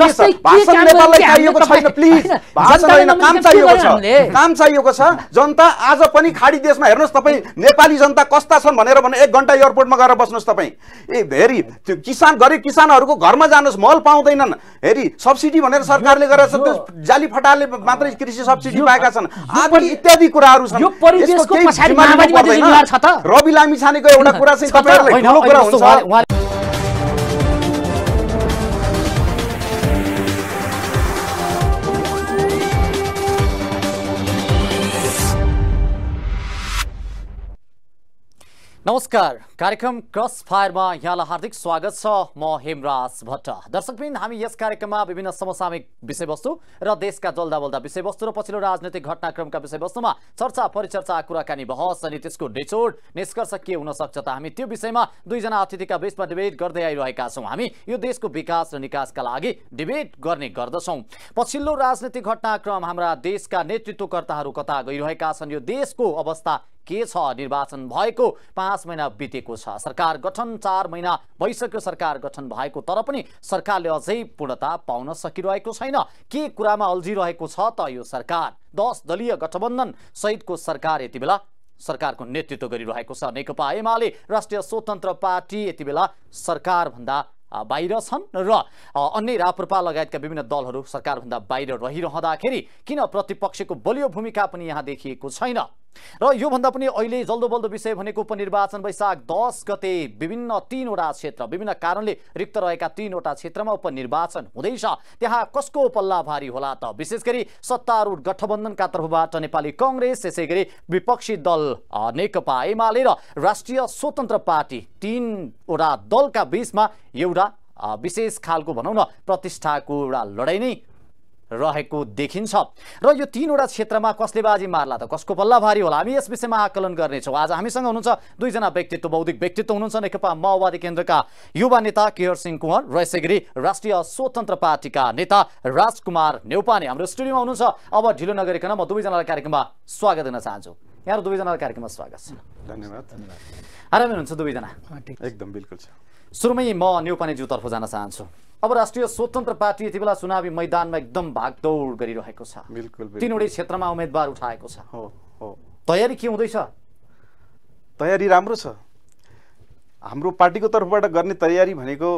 काम चाहिएको छ जनता आज पनि खाडी देशमा हेर्नुहोस् तपाईँ नेपाली जनता कस्ता छन् भनेर भने एक घन्टा एयरपोर्टमा गएर बस्नुहोस् तपाईँ ए हेरी त्यो किसान गरिब किसानहरूको घरमा जानुहोस् मल पाउँदैनन् हेरी सब्सिडी भनेर सरकारले गरेर त्यो जाली फटाले मात्रै कृषि सब्सिडी पाएका छन् आदि इत्यादि कुराहरू छन् रवि लामिछानेको एउटा कुरा चाहिँ ठुलो कुरा हुन्छ नमस्कार कार्यक्रम क्रस फायरमा यहाँलाई हार्दिक स्वागत छ म हेमराज भट्ट दर्शकबिन हामी यस कार्यक्रममा विभिन्न समसामयिक विषयवस्तु र देशका जल्दा बल्दा विषयवस्तु र पछिल्लो राजनैतिक घटनाक्रमका विषयवस्तुमा चर्चा परिचर्चा कुराकानी बहस अनि त्यसको निचोड निष्कर्ष के हुन सक्छ त हामी त्यो विषयमा दुईजना अतिथिका बिचमा डिबेट गर्दै आइरहेका छौँ हामी यो देशको विकास र निकासका लागि डिबेट गर्ने गर्दछौँ पछिल्लो राजनैतिक घटनाक्रम हाम्रा देशका नेतृत्वकर्ताहरू कता गइरहेका छन् यो देशको अवस्था के छ निर्वाचन भएको पाँच महिना बितेको छ सरकार गठन चार महिना भइसक्यो सरकार गठन भएको तर पनि सरकारले अझै पूर्णता पाउन सकिरहेको छैन के कुरामा अल्झिरहेको छ त यो सरकार दस दलीय गठबन्धन सहितको सरकार यति बेला सरकारको नेतृत्व गरिरहेको छ नेकपा एमाले राष्ट्रिय स्वतन्त्र पार्टी यति बेला सरकारभन्दा बाहिर छन् र अन्य राप्रपा लगायतका विभिन्न दलहरू सरकारभन्दा बाहिर रहिरहँदाखेरि किन प्रतिपक्षको बलियो भूमिका पनि यहाँ देखिएको छैन र योभन्दा पनि अहिले जल्दो बल्दो विषय भनेको उपनिर्वाचन वैशाख दस गते विभिन्न तिनवटा क्षेत्र विभिन्न कारणले रिक्त रहेका तिनवटा क्षेत्रमा उपनिर्वाचन हुँदैछ त्यहाँ कसको पल्ला भारी होला त विशेष गरी सत्तारूढ गठबन्धनका तर्फबाट नेपाली कङ्ग्रेस यसै गरी विपक्षी दल नेकपा एमाले र राष्ट्रिय स्वतन्त्र पार्टी तिनवटा दलका बिचमा एउटा विशेष खालको भनौँ न प्रतिष्ठाको एउटा लडाइँ नै रहेको देखिन्छ र यो तिनवटा क्षेत्रमा कसले बाजी मार्ला त कसको पल्ला भारी होला हामी यस विषयमा आकलन गर्नेछौँ आज हामीसँग हुनुहुन्छ दुईजना व्यक्तित्व बौद्धिक व्यक्तित्व हुनुहुन्छ नेकपा माओवादी केन्द्रका युवा नेता केयर सिंह कुँवर र यसै राष्ट्रिय स्वतन्त्र पार्टीका नेता राजकुमार नेउपाने हाम्रो स्टुडियोमा हुनुहुन्छ अब ढिलो नगरिकन म दुवैजनालाई कार्यक्रममा स्वागत दिन चाहन्छु यहाँ दुवैजनालाई कार्यक्रममा स्वागत छ धन्यवाद धन्यवाद आरामै हुनुहुन्छ दुवैजना एकदम बिल्कुल छ सुरुमै म नेउपाने ज्यूतर्फ जान चाहन्छु अब राष्ट्रिय स्वतन्त्र पार्टी यति बेला चुनावी मैदानमा एकदम भागदौड गरिरहेको छ तिनवटै क्षेत्रमा उम्मेदवार उठाएको छ हो हो तयारी के हुँदैछ तयारी राम्रो छ हाम्रो पार्टीको तर्फबाट गर्ने तयारी भनेको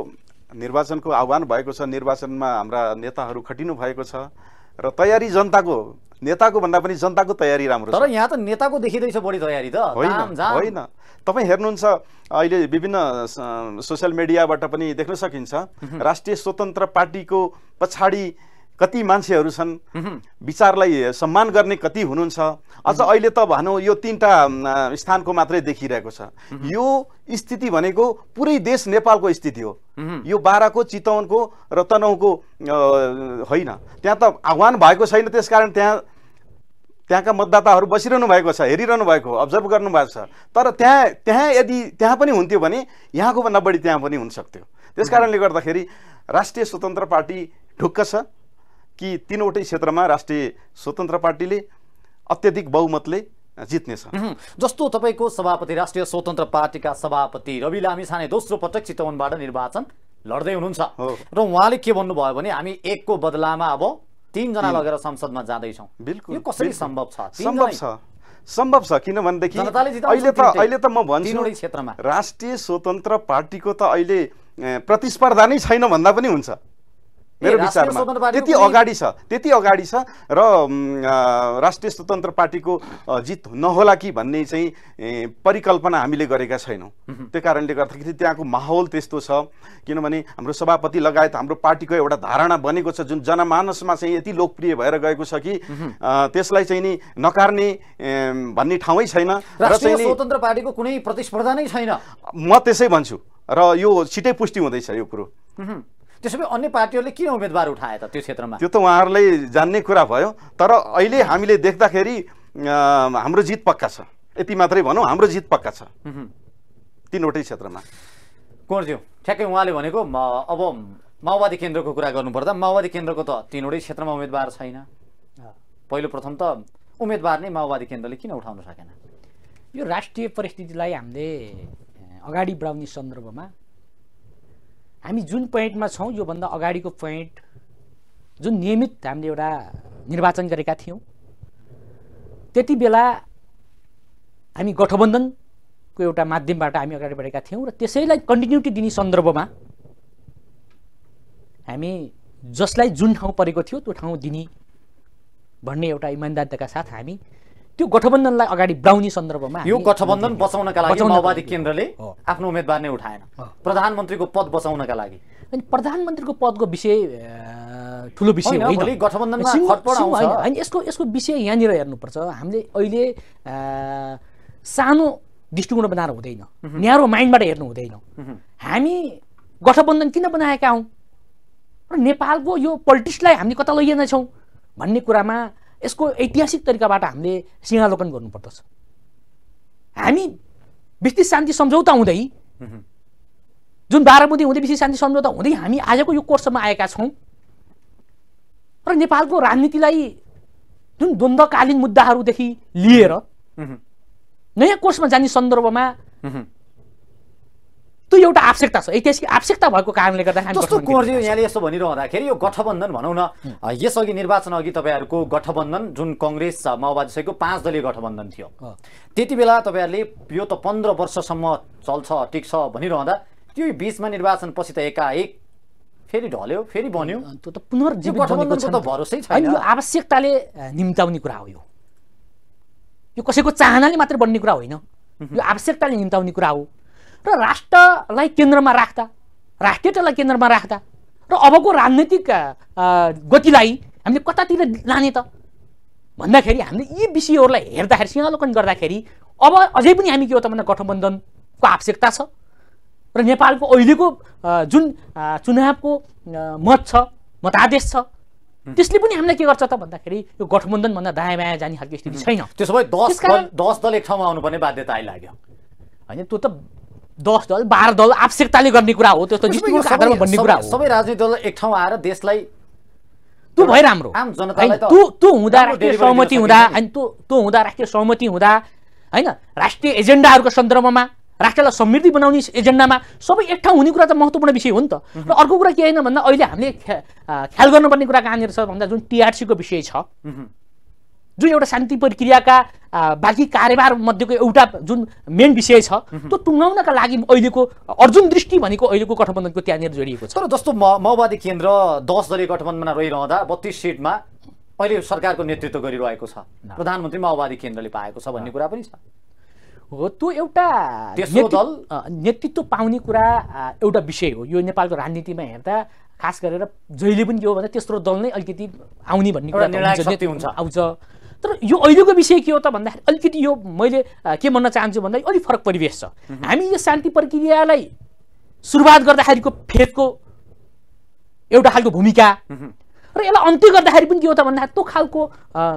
निर्वाचनको आह्वान भएको छ निर्वाचनमा हाम्रा नेताहरू खटिनु भएको छ र तयारी जनताको नेताको भन्दा पनि जनताको तयारी राम्रो तर यहाँ त नेताको देखिँदैछ बढी तयारी त होइन होइन तपाईँ हेर्नुहुन्छ अहिले विभिन्न सोसियल मिडियाबाट पनि देख्न सकिन्छ राष्ट्रिय स्वतन्त्र पार्टीको पछाडि कति मान्छेहरू छन् विचारलाई सम्मान गर्ने कति हुनुहुन्छ अझ अहिले त भनौँ यो तिनवटा स्थानको मात्रै देखिरहेको छ यो स्थिति भनेको पुरै देश नेपालको स्थिति हो यो बाह्रको चितवनको र तनहुको होइन त्यहाँ त आह्वान भएको छैन त्यसकारण त्यहाँ त्यहाँका मतदाताहरू बसिरहनु भएको छ हेरिरहनु भएको अब्जर्भ गर्नुभएको छ तर त्यहाँ त्यहाँ यदि त्यहाँ पनि हुन्थ्यो भने यहाँको भन्दा बढी त्यहाँ पनि हुनसक्थ्यो त्यस कारणले गर्दाखेरि राष्ट्रिय स्वतन्त्र पार्टी ढुक्क छ कि तिनवटै क्षेत्रमा राष्ट्रिय स्वतन्त्र पार्टीले अत्यधिक बहुमतले जित्नेछ जस्तो तपाईँको सभापति राष्ट्रिय स्वतन्त्र पार्टीका सभापति रवि लामी साने दोस्रो पटक चितवनबाट निर्वाचन लड्दै हुनुहुन्छ र उहाँले के भन्नुभयो भने हामी एकको बदलामा अब तिनजना लगेर संसदमा जाँदैछौँ यो कसरी सम्भव छ सम्भव छ सम्भव छ किनभनेदेखि अहिले त अहिले त म भन्छु क्षेत्रमा राष्ट्रिय स्वतन्त्र पार्टीको त अहिले प्रतिस्पर्धा नै छैन भन्दा पनि हुन्छ मेरो विचारमा त्यति अगाडि छ त्यति अगाडि छ र राष्ट्रिय स्वतन्त्र पार्टीको जित नहोला कि भन्ने चाहिँ परिकल्पना हामीले गरेका छैनौँ त्यो कारणले गर्दाखेरि त्यहाँको माहौल त्यस्तो छ किनभने हाम्रो सभापति लगायत हाम्रो पार्टीको एउटा धारणा बनेको छ जुन जनमानसमा चाहिँ यति लोकप्रिय भएर गएको छ कि त्यसलाई चाहिँ नि नकार्ने भन्ने ठाउँै छैन र चाहिँ स्वतन्त्र पार्टीको कुनै प्रतिस्पर्धा नै छैन म त्यसै भन्छु र यो छिटै पुष्टि हुँदैछ यो कुरो त्यसो भए अन्य पार्टीहरूले किन उम्मेदवार उठाए त त्यो क्षेत्रमा त्यो त उहाँहरूले जान्ने कुरा भयो तर अहिले हामीले देख्दाखेरि हाम्रो जित पक्का छ यति मात्रै भनौँ हाम्रो जित पक्का छ तिनवटै क्षेत्रमा कोर्ज्यू ठ्याक्कै उहाँले भनेको अब माओवादी केन्द्रको कुरा गर्नुपर्दा माओवादी केन्द्रको त तिनवटै क्षेत्रमा उम्मेदवार छैन पहिलो प्रथम त उम्मेदवार नै माओवादी केन्द्रले किन उठाउन सकेन यो राष्ट्रिय परिस्थितिलाई हामीले अगाडि बढाउने सन्दर्भमा हामी जुन पोइन्टमा छौँ योभन्दा अगाडिको पोइन्ट जुन नियमित हामीले एउटा निर्वाचन गरेका थियौँ त्यति बेला हामी गठबन्धनको एउटा माध्यमबाट हामी अगाडि बढेका थियौँ र त्यसैलाई कन्टिन्युटी दिने सन्दर्भमा हामी जसलाई जुन ठाउँ परेको थियो त्यो ठाउँ दिने भन्ने एउटा इमान्दारीका साथ हामी त्यो गठबन्धनलाई अगाडि बढाउने सन्दर्भमा यो गठबन्धन बचाउनका लागि माओवादी केन्द्रले आफ्नो उम्मेदवार नै उठाएन प्रधानमन्त्रीको पद बचाउनका लागि अनि प्रधानमन्त्रीको पदको विषय ठुलो विषय होइन यसको यसको विषय यहाँनिर हेर्नुपर्छ हामीले अहिले सानो दृष्टिकोण बनाएर हुँदैन न्यारो माइन्डबाट हेर्नु हुँदैन हामी गठबन्धन किन बनाएका हौँ र नेपालको यो पोलिटिक्सलाई हामी कता लैजानेछौँ भन्ने कुरामा यसको ऐतिहासिक तरिकाबाट हामीले सिंहालोकन गर्नुपर्दछ हामी विस्तृत शान्ति सम्झौता हुँदै जुन बाह्रमुदी हुँदै विस्तृत शान्ति सम्झौता हुँदै हामी आजको यो कोर्समा आएका छौँ र नेपालको राजनीतिलाई जुन द्वन्द्वकालीन मुद्दाहरूदेखि लिएर नयाँ कोर्समा जाने सन्दर्भमा त्यो एउटा आवश्यकता छ ऐतिहासिक आवश्यकता भएको कारणले गर्दा जस्तो कुँवरजी यहाँले यसो भनिरहँदाखेरि यो गठबन्धन भनौँ न यसअघि निर्वाचन अघि तपाईँहरूको गठबन्धन जुन कङ्ग्रेस माओवादी सहितको पाँच दलीय गठबन्धन थियो त्यति बेला तपाईँहरूले यो त पन्ध्र वर्षसम्म चल्छ टिक्छ भनिरहँदा त्यो बिचमा निर्वाचनपछि त एकाएक फेरि ढल्यो फेरि बन्यो त्यो त पुनर्जीवित गठबन्धनको त भरोसै छैन यो आवश्यकताले निम्ताउने कुरा हो यो यो कसैको चाहनाले मात्र बन्ने कुरा होइन यो आवश्यकताले निम्ताउने कुरा हो र राष्ट्रलाई केन्द्रमा राख्दा राष्ट्रियतालाई केन्द्रमा राख्दा र अबको राजनैतिक गतिलाई हामीले कतातिर लाने त भन्दाखेरि हामीले यी विषयहरूलाई हेर्दाखेरि सिंहालोकन गर्दाखेरि अब अझै पनि हामी के हो त भन्दा गठबन्धनको आवश्यकता छ र नेपालको अहिलेको जुन चुनावको मत छ मतादेश छ त्यसले पनि हामीलाई के गर्छ त भन्दाखेरि यो गठबन्धनभन्दा दायाँ बायाँ जाने खालको स्थिति छैन त्यसो भए दस दल एक ठाउँमा आउनुपर्ने बाध्यता आइलाग्यो होइन त्यो त दस दल बाह्र दल आवश्यकताले गर्ने कुरा हो त्यस्तो आधारमा भन्ने कुरा हो सबै राजनीतिक दल एक ठाउँ आएर देशलाई तँ भए राम्रो हुँदा राष्ट्रिय सहमति हुँदा अनि त्यो त्यो हुँदा राष्ट्रिय सहमति हुँदा होइन राष्ट्रिय एजेन्डाहरूको सन्दर्भमा राष्ट्रलाई समृद्धि बनाउने एजेन्डामा सबै एक ठाउँ हुने कुरा त महत्त्वपूर्ण विषय हो नि त र अर्को कुरा के होइन भन्दा अहिले हामीले ख्याल गर्नुपर्ने कुरा कहाँनिर छ भन्दा जुन टिआरसीको विषय छ जुन एउटा शान्ति प्रक्रियाका बाँकी कारोबार मध्येको एउटा जुन मेन विषय छ त्यो टुङ्गाउनका लागि अहिलेको अर्जुन दृष्टि भनेको अहिलेको गठबन्धनको त्यहाँनिर जोडिएको छ तर जस्तो माओवादी केन्द्र दस दलीय गठबन्धनमा रहिरहँदा बत्तिस सिटमा अहिले सरकारको नेतृत्व गरिरहेको छ प्रधानमन्त्री माओवादी केन्द्रले पाएको छ भन्ने कुरा पनि छ हो त्यो एउटा दल नेतृत्व पाउने कुरा एउटा विषय हो यो नेपालको राजनीतिमा हेर्दा खास गरेर जहिले पनि के हो भन्दा तेस्रो दल नै अलिकति आउने भन्ने कुरा आउँछ तर यो अहिलेको विषय के हो त भन्दाखेरि अलिकति यो मैले के भन्न चाहन्छु भन्दा अलिक फरक परिवेश छ हामी यो शान्ति प्रक्रियालाई सुरुवात गर्दाखेरिको फेदको एउटा खालको भूमिका र यसलाई अन्त्य गर्दाखेरि पनि के हो त भन्दाखेरि त्यो खालको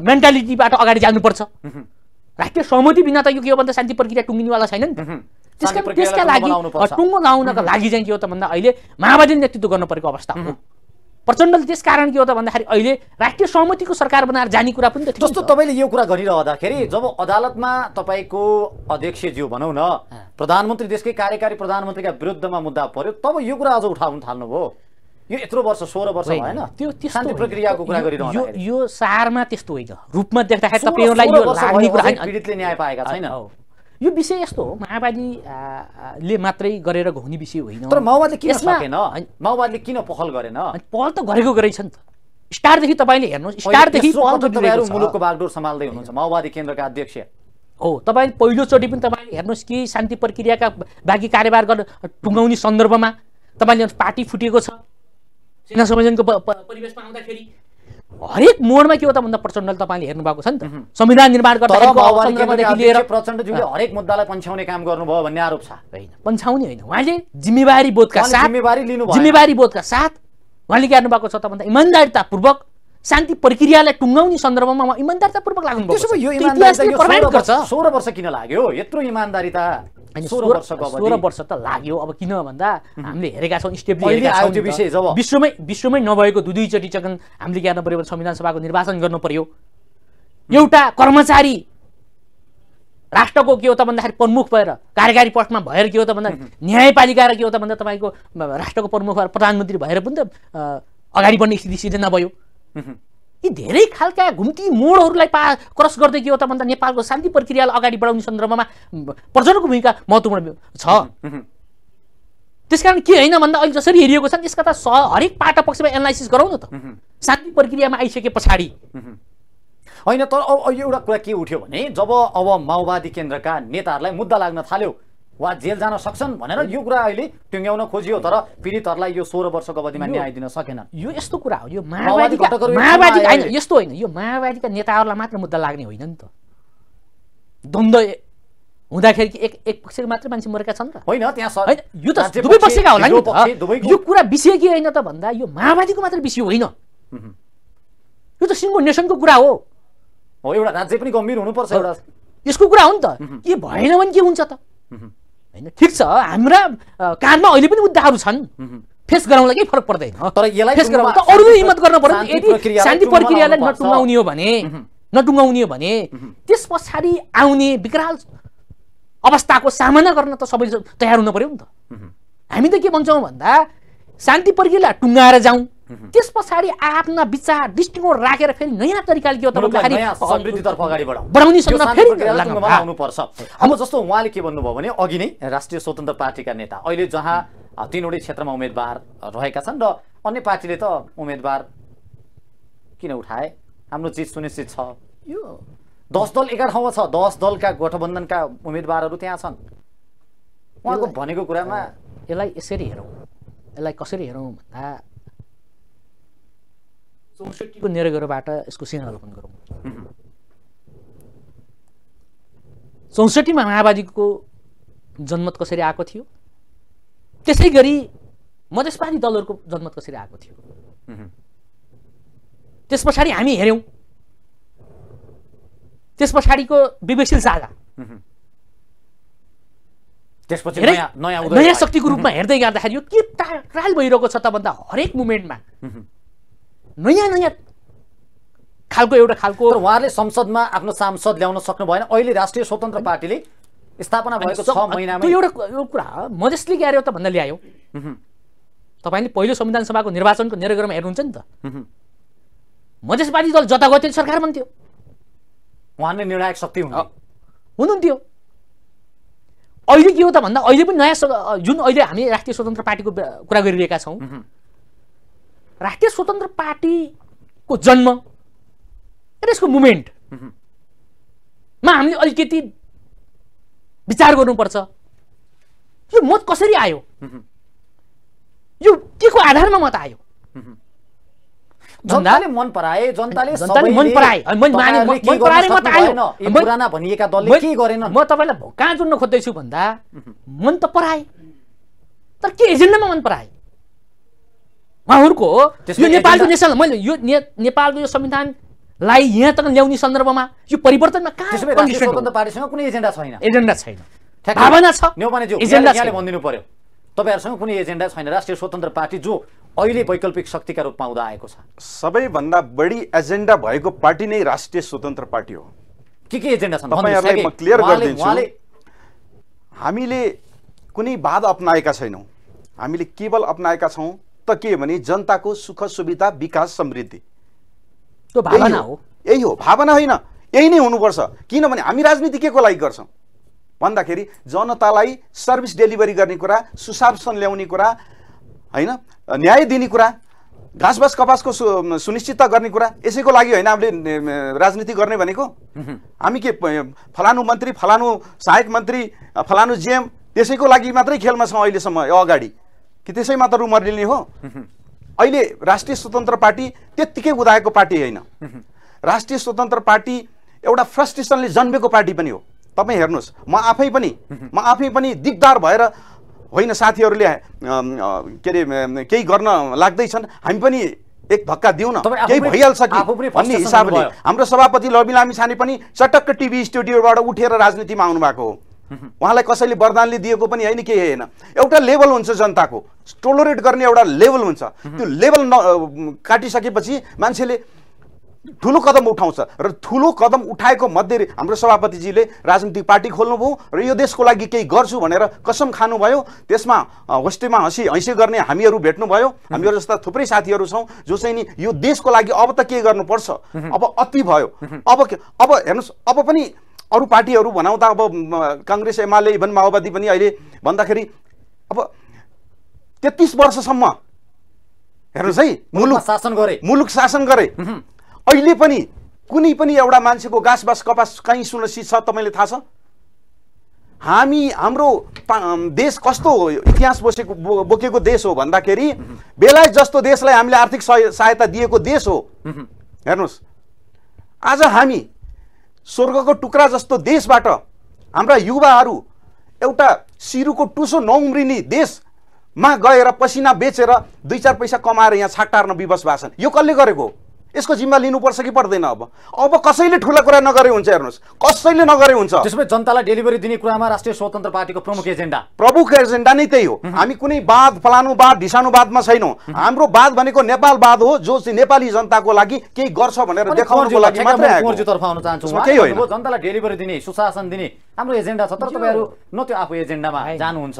मेन्टालिटीबाट अगाडि जानुपर्छ राष्ट्रिय सहमति बिना त यो के हो भन्दा शान्ति प्रक्रिया टुङ्गिनेवाला छैन नि त्यसका त्यसका लागि टुङ्गो लाउनका लागि चाहिँ के हो त भन्दा अहिले माओवादीले नेतृत्व गर्नु परेको अवस्था हो प्रचण्डले त्यस कारण के हो त भन्दाखेरि अहिले राष्ट्रिय सहमतिको सरकार बनाएर जाने कुरा पनि त जस्तो तपाईँले यो कुरा गरिरहँदाखेरि जब अदालतमा तपाईँको अध्यक्षज्यू भनौँ न प्रधानमन्त्री देशकै कार्यकारी प्रधानमन्त्रीका विरुद्धमा मुद्दा पर्यो तब यो कुरा अझ उठाउनु थाल्नुभयो यो यत्रो वर्ष सोह्र वर्ष होइन त्यो शान्ति प्रक्रियाको कुरा गरिरहनु यो सारमा त्यस्तो होइन रूपमा देख्दाखेरि तपाईँहरूलाई पीडितले न्याय पाएका छैन यो विषय यस्तो हो माओवादीले मात्रै गरेर घुम्ने विषय होइन तर माओवादी किन सकेन माओवादीले किन पहल गरेन पहल त गरेको गरेछ नि त स्टारदेखि तपाईँले हेर्नुहोस् स्टारदेखि मुलुकको बागडोर सम्हाल्दै हुनुहुन्छ माओवादी केन्द्रका अध्यक्ष हो तपाईँ पहिलोचोटि पनि तपाईँले हेर्नुहोस् कि शान्ति प्रक्रियाका बाँकी कारोबार गर्न टुङ्गाउने सन्दर्भमा तपाईँले पार्टी फुटेको छ सेना समाजको परिवेशमा आउँदाखेरि हरेक मोडमा के हो त भन्दा प्रचण्डले तपाईँले हेर्नु भएको छ नि त संविधान निर्माण गर्दा प्रचण्डज्यूले हरेक मुद्दालाई पन्छाउने काम गर्नुभयो भन्ने आरोप छ होइन पन्छाउने होइन उहाँले जिम्मेवारी बोधका साथ जिम्मेवारी लिनु जिम्मेवारी बोधका साथ उहाँले के गर्नु भएको छ त भन्दा इमान्दारितापूर्वक शान्ति प्रक्रियालाई टुङ्गाउने सन्दर्भमा म इमान्दारतापूर्वक लाग्नु सोह्र वर्ष किन लाग्यो यत्रो इमान्दारिता सोह्र वर्ष त लाग्यो अब किन भन्दा हामीले हेरेका छौँ स्टेपले विश्वमै विश्वमै नभएको दुई दुईचोटि चकन हामीले ज्ञान पऱ्यो भने संविधान सभाको निर्वाचन गर्नु पर्यो एउटा कर्मचारी राष्ट्रको के हो त भन्दाखेरि प्रमुख भएर कार्यकारी पक्षमा भएर के हो त भन्दा न्यायपालिका र के हो त भन्दा तपाईँको राष्ट्रको प्रमुख भएर प्रधानमन्त्री भएर पनि त अगाडि बढ्ने स्थिति सिधै नभयो यी धेरै खालका घुम्ती मोडहरूलाई पा क्रस गर्दै गयो त भन्दा नेपालको शान्ति प्रक्रियालाई अगाडि बढाउने सन्दर्भमा प्रजनको भूमिका महत्त्वपूर्ण छ त्यस कारण के होइन भन्दा अहिले जसरी हेरिएको छ यसका त स हरेक पाटा पक्षमा एनालाइसिस गरौँ न त शान्ति प्रक्रियामा आइसके पछाडि होइन तर अब एउटा कुरा के उठ्यो भने जब अब माओवादी केन्द्रका नेताहरूलाई मुद्दा लाग्न थाल्यो वा जेल जान सक्छन् भनेर यो कुरा अहिले टुङ्ग्याउन खोजियो तर पीडितहरूलाई यो सोह्र वर्षको अवधिमा न्याय दिन सकेन यो यस्तो कुरा हो यो माओवादी होइन यस्तो होइन यो माओवादीका नेताहरूलाई मात्र मुद्दा लाग्ने होइन नि त द्वन्द हुँदाखेरि एक एक पक्षको मात्र मान्छे मरेका छन् त होइन त्यहाँ यो त दुवै पक्षका होला नि यो कुरा विषय के होइन त भन्दा यो माओवादीको मात्र विषय होइन यो त सिङ्गो नेसनको कुरा हो एउटा राज्य पनि गम्भीर हुनुपर्छ एउटा यसको कुरा हो नि त के भएन भने के हुन्छ त होइन ठिक छ हाम्रा कानमा अहिले पनि मुद्दाहरू छन् फेस गराउनलाई केही फरक पर्दैन तर यसलाई फेस गराउनु त अरूले हिम्मत गर्न पर्यो यदि शान्ति प्रक्रियालाई नटुङ्गाउने हो भने नटुङ्गाउने हो भने त्यस पछाडि आउने विकराल अवस्थाको सामना गर्न त सबै तयार हुनु पर्यो नि त हामी त के भन्छौँ भन्दा शान्ति प्रक्रियालाई टुङ्गाएर जाउँ त्यस पछाडि आफ्ना विचार दृष्टिकोण राखेर फेरि नयाँ तरिकाले के हो त अब जस्तो उहाँले के भन्नुभयो भने अघि नै राष्ट्रिय स्वतन्त्र पार्टीका नेता अहिले जहाँ तिनवटै क्षेत्रमा उम्मेदवार रहेका छन् र अन्य पार्टीले त उम्मेदवार किन उठाए हाम्रो चिज सुनिश्चित छ यो दस दल एघार ठाउँमा छ दस दलका गठबन्धनका उम्मेदवारहरू त्यहाँ छन् उहाँको भनेको कुरामा यसलाई यसरी हेरौँ यसलाई कसरी हेरौँ भन्दा चौसठीको नेरगरबाट यसको सिंहारोपण गरौँ चौसठीमा माओवादीको जनमत कसरी आएको थियो त्यसै गरी मधेसवादी दलहरूको जनमत कसरी आएको थियो त्यस पछाडि हामी हेऱ्यौँ त्यस पछाडिको विवेकशील साझा त्यसपछि नयाँ शक्तिको रूपमा हेर्दै गर्दाखेरि यो के ट्रायल भइरहेको छ त भन्दा हरेक मुमेन्टमा नयाँ नयाँ खालको एउटा खालको उहाँहरूले संसदमा आफ्नो सांसद ल्याउन सक्नु भएन अहिले राष्ट्रिय स्वतन्त्र पार्टीले स्थापना भएको छ महिनामा एउटा कुरा मधेसले ल्यायो त भन्दा ल्यायो तपाईँले पहिलो संविधान सभाको निर्वाचनको निर्गरमा हेर्नुहुन्छ नि त मधेसवादी दल जता गयो त्यो सरकार बन्थ्यो उहाँले निर्णायक शक्ति हुनुहुन्थ्यो अहिले के हो त भन्दा अहिले पनि नयाँ जुन अहिले हामी राष्ट्रिय स्वतन्त्र पार्टीको कुरा गरिरहेका छौँ राष्ट्रिय स्वतन्त्र पार्टीको जन्म र यसको मुभमेन्टमा हामीले अलिकति विचार गर्नुपर्छ यो मत कसरी आयो यो के को आधारमा मत आयो जनताले मन पराए जनताले मन पराए मन माने मत आयो पुराना भनिएका दलले के गरेन म तपाईँलाई कहाँ जोड्न खोज्दैछु भन्दा मन त पराए तर के एजेन्डामा मन पराए उहाँहरूको यो नेपालको नेसनल मैले यो नेपालको यो संविधानलाई यहाँ तक ल्याउने सन्दर्भमा यो परिवर्तनमा पार्टीसँग कुनै एजेन्डा छैन एजेन्डा छैन भावना छ एजेन्डाले भनिदिनु पर्यो तपाईँहरूसँग कुनै एजेन्डा छैन राष्ट्रिय स्वतन्त्र पार्टी जो अहिले वैकल्पिक शक्तिका रूपमा आउँदा आएको छ सबैभन्दा बढी एजेन्डा भएको पार्टी नै राष्ट्रिय स्वतन्त्र पार्टी हो के के एजेन्डा छन् म क्लियर गरिदिन्छु हामीले कुनै बाध अप्नाएका छैनौँ हामीले केवल अप्नाएका छौँ त के भने जनताको सुख सुविधा विकास समृद्धि त्यो भावना हो यही हो भावना होइन यही नै हुनुपर्छ किनभने हामी राजनीति के को लागि गर्छौँ भन्दाखेरि जनतालाई सर्भिस डेलिभरी गर्ने कुरा सुशासन ल्याउने कुरा होइन न्याय दिने कुरा घाँसबास कपासको सु सुनिश्चितता गर्ने कुरा यसैको लागि होइन हामीले राजनीति गर्ने भनेको हामी के फलानु मन्त्री फलानु सहायक मन्त्री फलानु जिएम त्यसैको लागि मात्रै खेलमा छौँ अहिलेसम्म अगाडि कि त्यसैमा त रुमर लिने हो अहिले राष्ट्रिय स्वतन्त्र पार्टी त्यत्तिकै उदाएको पार्टी होइन राष्ट्रिय स्वतन्त्र पार्टी एउटा फ्रस्ट्रेसनले जन्मेको पार्टी पनि हो तपाईँ हेर्नुहोस् म आफै पनि म आफै पनि दिगदार भएर होइन साथीहरूले के अरे केही गर्न लाग्दैछन् हामी पनि एक धक्का दिउँ न केही भइहाल्छ कि भन्ने हिसाबले हाम्रो सभापति लामी छाने पनि चटक्क टिभी स्टुडियोबाट उठेर राजनीतिमा आउनु भएको हो उहाँलाई कसैले वरदानले दिएको पनि होइन केही होइन एउटा लेभल हुन्छ जनताको टोलोरेट गर्ने एउटा लेभल हुन्छ त्यो लेभल न काटिसकेपछि मान्छेले ठुलो कदम उठाउँछ र ठुलो कदम उठाएको मध्ये हाम्रो सभापतिजीले राजनीतिक पार्टी खोल्नुभयो र यो देशको लागि केही गर्छु भनेर कसम खानुभयो त्यसमा होस्टेमा हँसी हैँसी गर्ने हामीहरू भेट्नुभयो हामीहरू जस्ता थुप्रै साथीहरू छौँ जो चाहिँ नि यो देशको लागि अब त के गर्नुपर्छ अब अति भयो अब अब हेर्नुहोस् अब पनि अरू पार्टीहरू भनाउँदा अब कङ्ग्रेस एमाले इभन माओवादी पनि अहिले भन्दाखेरि अब तेत्तिस वर्षसम्म हेर्नुहोस् है मुलुक शासन गरे मुलुक शासन गरे अहिले पनि कुनै पनि एउटा मान्छेको गाँस बास कपास कहीँ सुनसित छ तपाईँले थाहा छ हामी हाम्रो देश कस्तो हो इतिहास बोसेको बोकेको देश हो भन्दाखेरि बेलायत जस्तो देशलाई हामीले आर्थिक सहायता दिएको देश हो हेर्नुहोस् आज हामी स्वर्गको टुक्रा जस्तो देशबाट हाम्रा युवाहरू एउटा सिरुको टुसो नउम्रिने देशमा गएर पसिना बेचेर दुई चार पैसा कमाएर यहाँ छाक टार्न विवश भएको छन् यो कसले गरेको हो यसको जिम्मा लिनुपर्छ कि पर्दैन अब अब कसैले ठुला कुरा नगरे हुन्छ हेर्नुहोस् कसैले नगरे हुन्छ त्यसमा जनतालाई डेलिभरी दिने कुरामा राष्ट्रिय स्वतन्त्र पार्टीको प्रमुख एजेन्डा प्रमुख एजेन्डा नै त्यही हो हामी कुनै बाध फलानुवाद ढिसानुवादमा छैनौँ हाम्रो बाध भनेको नेपालवाद हो जो चाहिँ नेपाली जनताको लागि केही गर्छ भनेर देखाउनुको लागि मात्रै आउन चाहन्छु जनतालाई डेलिभरी दिने सुशासन दिने हाम्रो एजेन्डा छ तर तपाईँहरू न त्यो आफू एजेन्डामा जानुहुन्छ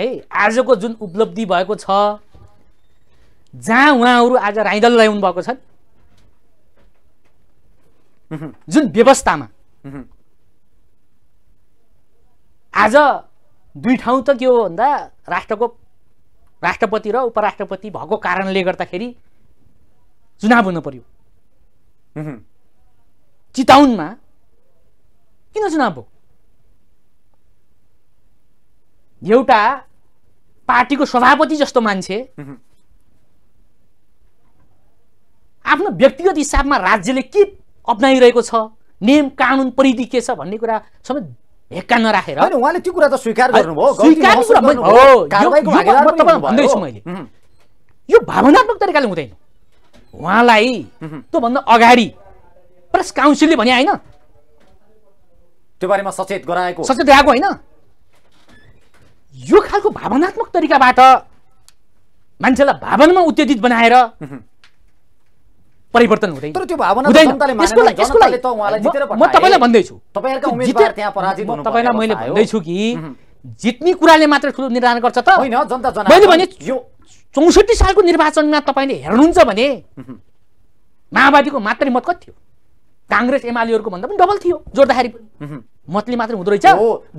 है आजको जुन उपलब्धि भएको छ जहाँ उहाँहरू आज राइदल ल्याउनु भएको छ जुन व्यवस्थामा आज दुई ठाउँ त के हो भन्दा राष्ट्रको राष्ट्रपति र उपराष्ट्रपति भएको कारणले गर्दाखेरि चुनाव हुनु पर्यो चिताउनमा किन चुनाव हो एउटा पार्टीको सभापति जस्तो मान्छे आफ्नो व्यक्तिगत हिसाबमा राज्यले के अप्नाइरहेको छ नियम कानुन परिधि के छ भन्ने कुरा समेत हेक्का नराखेर उहाँले त्यो कुरा त स्वीकार गर्नुभयो मैले यो भावनात्मक तरिकाले हुँदैन उहाँलाई त्योभन्दा अगाडि प्रेस काउन्सिलले भने होइन त्यो बारेमा सचेत गराएको सचेत गराएको होइन यो खालको भावनात्मक तरिकाबाट मान्छेलाई भावनामा उत्तेजित बनाएर परिवर्तन हुँदै तर त्यो भावना म तपाईँलाई भन्दैछु तपाईँलाई मैले भन्दैछु कि जित्ने कुराले मात्र ठुलो निर्धारण गर्छ त जनता मैले भने यो चौसठी सालको निर्वाचनमा तपाईँले हेर्नुहुन्छ भने माओवादीको मात्रै मत कति थियो काङ्ग्रेस एमालेहरूको भन्दा पनि डबल थियो जोड्दाखेरि मतले मात्र हुँदो रहेछ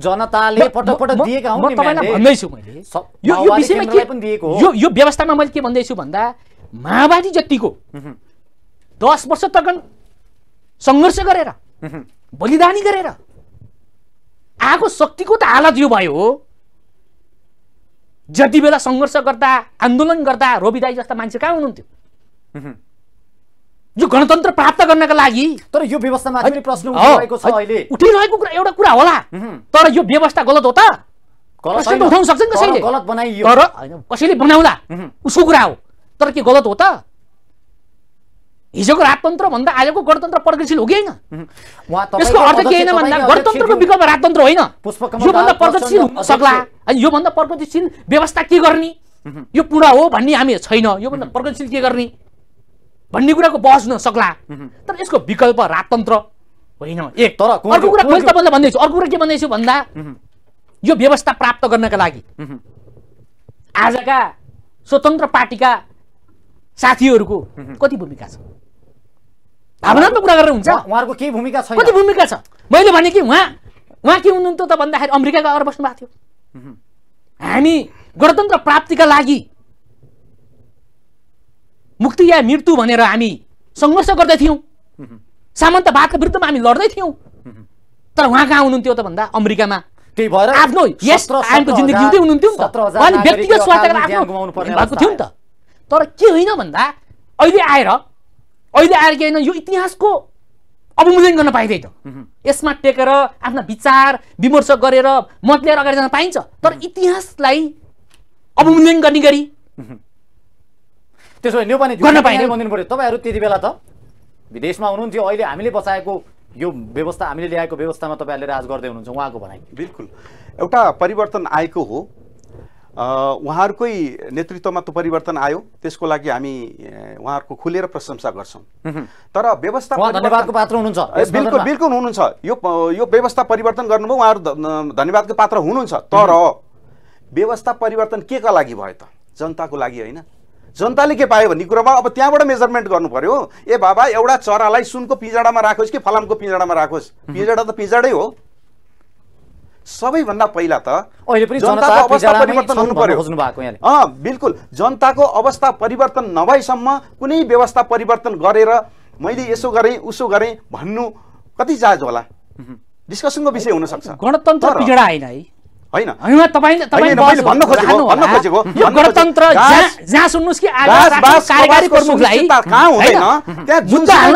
जनताले पटक पटक दिएका हुन् तपाईँलाई भन्दैछु मैले यो यो विषयमा के यो व्यवस्थामा मैले के भन्दैछु भन्दा माओवादी जतिको दस वर्ष तगन सङ्घर्ष गरेर बलिदानी गरेर आएको शक्तिको त हालत यो भयो जति बेला सङ्घर्ष गर्दा आन्दोलन गर्दा रोबिदाई जस्ता मान्छे कहाँ हुनुहुन्थ्यो जो गणतन्त्र प्राप्त गर्नका लागि तर यो व्यवस्थामा प्रश्न उठिरहेको कुरा एउटा कुरा होला तर यो व्यवस्था गलत हो त उठाउन सक्छ कसैले गलत बनाइयो तर कसैले बनाउला उसको कुरा हो तर के गलत हो त हिजोको राजतन्त्र भन्दा आजको गणतन्त्र प्रगतिशील हो कि होइन यसको अर्थ के होइन भन्दा गणतन्त्रको विकल्प राजतन्त्र होइन योभन्दा प्रगतिशील हुन सक्ला अनि योभन्दा प्रगतिशील व्यवस्था के गर्ने यो पुरा हो भन्ने हामी छैन योभन्दा प्रगतिशील के गर्ने भन्ने कुराको बहस हुन सक्ला तर यसको विकल्प राजतन्त्र होइन एक तर अर्को कुरा मैले तपाईँलाई भन्दैछु अर्को कुरा के भन्दैछु भन्दा यो व्यवस्था प्राप्त गर्नका लागि आजका स्वतन्त्र पार्टीका साथीहरूको कति भूमिका छ भावनात्मक कुरा गरेर हुन्छ उहाँहरूको केही भूमिका छ कति भूमिका छ मैले भने कि उहाँ उहाँ के हुनुहुन्थ्यो त भन्दाखेरि अमेरिकाको अगाडि बस्नु भएको थियो हामी गणतन्त्र प्राप्तिका लागि मुक्ति या मृत्यु भनेर हामी सङ्घर्ष गर्दै थियौँ सामन्तवादको विरुद्धमा हामी लड्दै थियौँ तर उहाँ कहाँ हुनुहुन्थ्यो त भन्दा अमेरिकामा केही भएर आफ्नो यस आइएमको जिन्दगी जिउँदै हुनुहुन्थ्यो नि त उहाँले व्यक्तिगत स्वास्थ्य आफ्नो भएको थियो नि त तर के होइन भन्दा अहिले आएर अहिले आएर के होइन यो इतिहासको अवमूल्यन गर्न पाइँदै त यसमा टेकेर आफ्ना विचार विमर्श गरेर मत ल्याएर अगाडि जान पाइन्छ तर इतिहासलाई अवमूल्यन गर्ने गरी त्यसो भए पनि गर्न पाइँदैन भनिदिनु पऱ्यो तपाईँहरू त्यति बेला त विदेशमा हुनुहुन्थ्यो अहिले हामीले बचाएको यो व्यवस्था हामीले ल्याएको व्यवस्थामा तपाईँहरूले राज गर्दै हुनुहुन्छ उहाँको भनाइ बिल्कुल एउटा परिवर्तन आएको हो उहाँहरूकै नेतृत्वमा त्यो परिवर्तन आयो त्यसको लागि हामी उहाँहरूको खुलेर प्रशंसा गर्छौँ तर व्यवस्था धन्यवादको पात्र हुनुहुन्छ बिल्कुल बिल्कुल हुनुहुन्छ यो यो व्यवस्था परिवर्तन गर्नुभयो उहाँहरू धन्यवादको पात्र हुनुहुन्छ तर व्यवस्था परिवर्तन के का लागि भयो त जनताको लागि होइन जनताले के पायो भन्ने कुरामा अब त्यहाँबाट मेजरमेन्ट गर्नु पर्यो ए बाबा एउटा चरालाई सुनको पिजडामा राखोस् कि फलामको पिजडामा राखोस् पिजडा त पिजाडै हो सबैभन्दा पहिला त जनताको अवस्था परिवर्तन हुनु पर्यो बिल्कुल जनताको अवस्था परिवर्तन नभएसम्म कुनै व्यवस्था परिवर्तन गरेर मैले यसो गरेँ उसो गरेँ भन्नु कति जाज होला डिस्कसनको विषय हुनसक्छ गणतन्त्र पिजडा होइन है होइन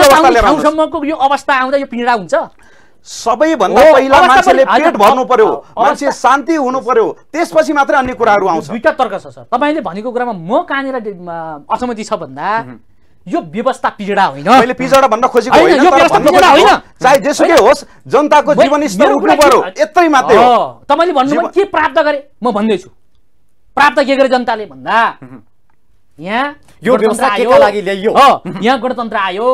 त्यहाँ यो अवस्था आउँदा यो हुन्छ सबैभन्दा पहिला मान्छेले पेट भर्नु पर्यो मान्छे शान्ति हुनु पर्यो त्यसपछि मात्र अन्य कुराहरू आउँछ दुईटा तर्क छ सर तपाईँले भनेको कुरामा म कहाँनिर असहमति छ भन्दा यो व्यवस्था पिजडा होइन मैले पिजडा भन्न खोजेको होइन यो व्यवस्था पिजडा होइन चाहे जेसुकै होस् जनताको जीवन स्तर उठ्नु पर्यो यत्रै मात्रै हो तपाईँले भने के प्राप्त गरे म भन्दैछु प्राप्त के गरे जनताले भन्दा यहाँ यो व्यवस्था केका लागि ल्याइयो यहाँ गणतन्त्र आयो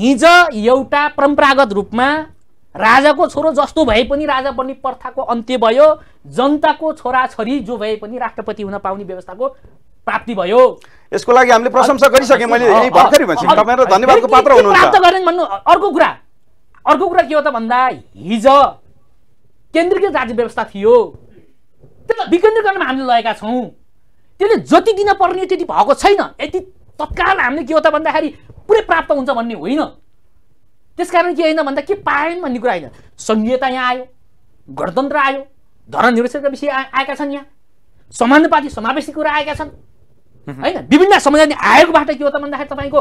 हिज एउटा परम्परागत रूपमा राजाको छोरो जस्तो भए पनि राजा बन्ने प्रथाको अन्त्य भयो जनताको छोरा छोरी जो भए पनि राष्ट्रपति हुन पाउने व्यवस्थाको प्राप्ति भयो यसको लागि हामीले प्रशंसा गरिसकेँ मैले धन्यवादको पात्र प्राप्त गरेन भन्नु अर्को कुरा अर्को कुरा के हो त भन्दा हिज केन्द्रीकृत राज्य व्यवस्था थियो त्यसलाई विकेन्द्रीकरणमा हामीले लगेका छौँ त्यसले जति दिन पर्ने त्यति भएको छैन यति तत्काल हामीले के हो त भन्दाखेरि पुरै प्राप्त हुन्छ भन्ने होइन त्यस कारण के होइन भन्दा के पाएन भन्ने कुरा होइन सङ्घीयता यहाँ आयो गणतन्त्र आयो धरनिर्वेशनका विषय आएका छन् यहाँ समानुपाती समावेशी कुरा आएका छन् होइन विभिन्न समुदाय आयोगबाट के हो त भन्दाखेरि तपाईँको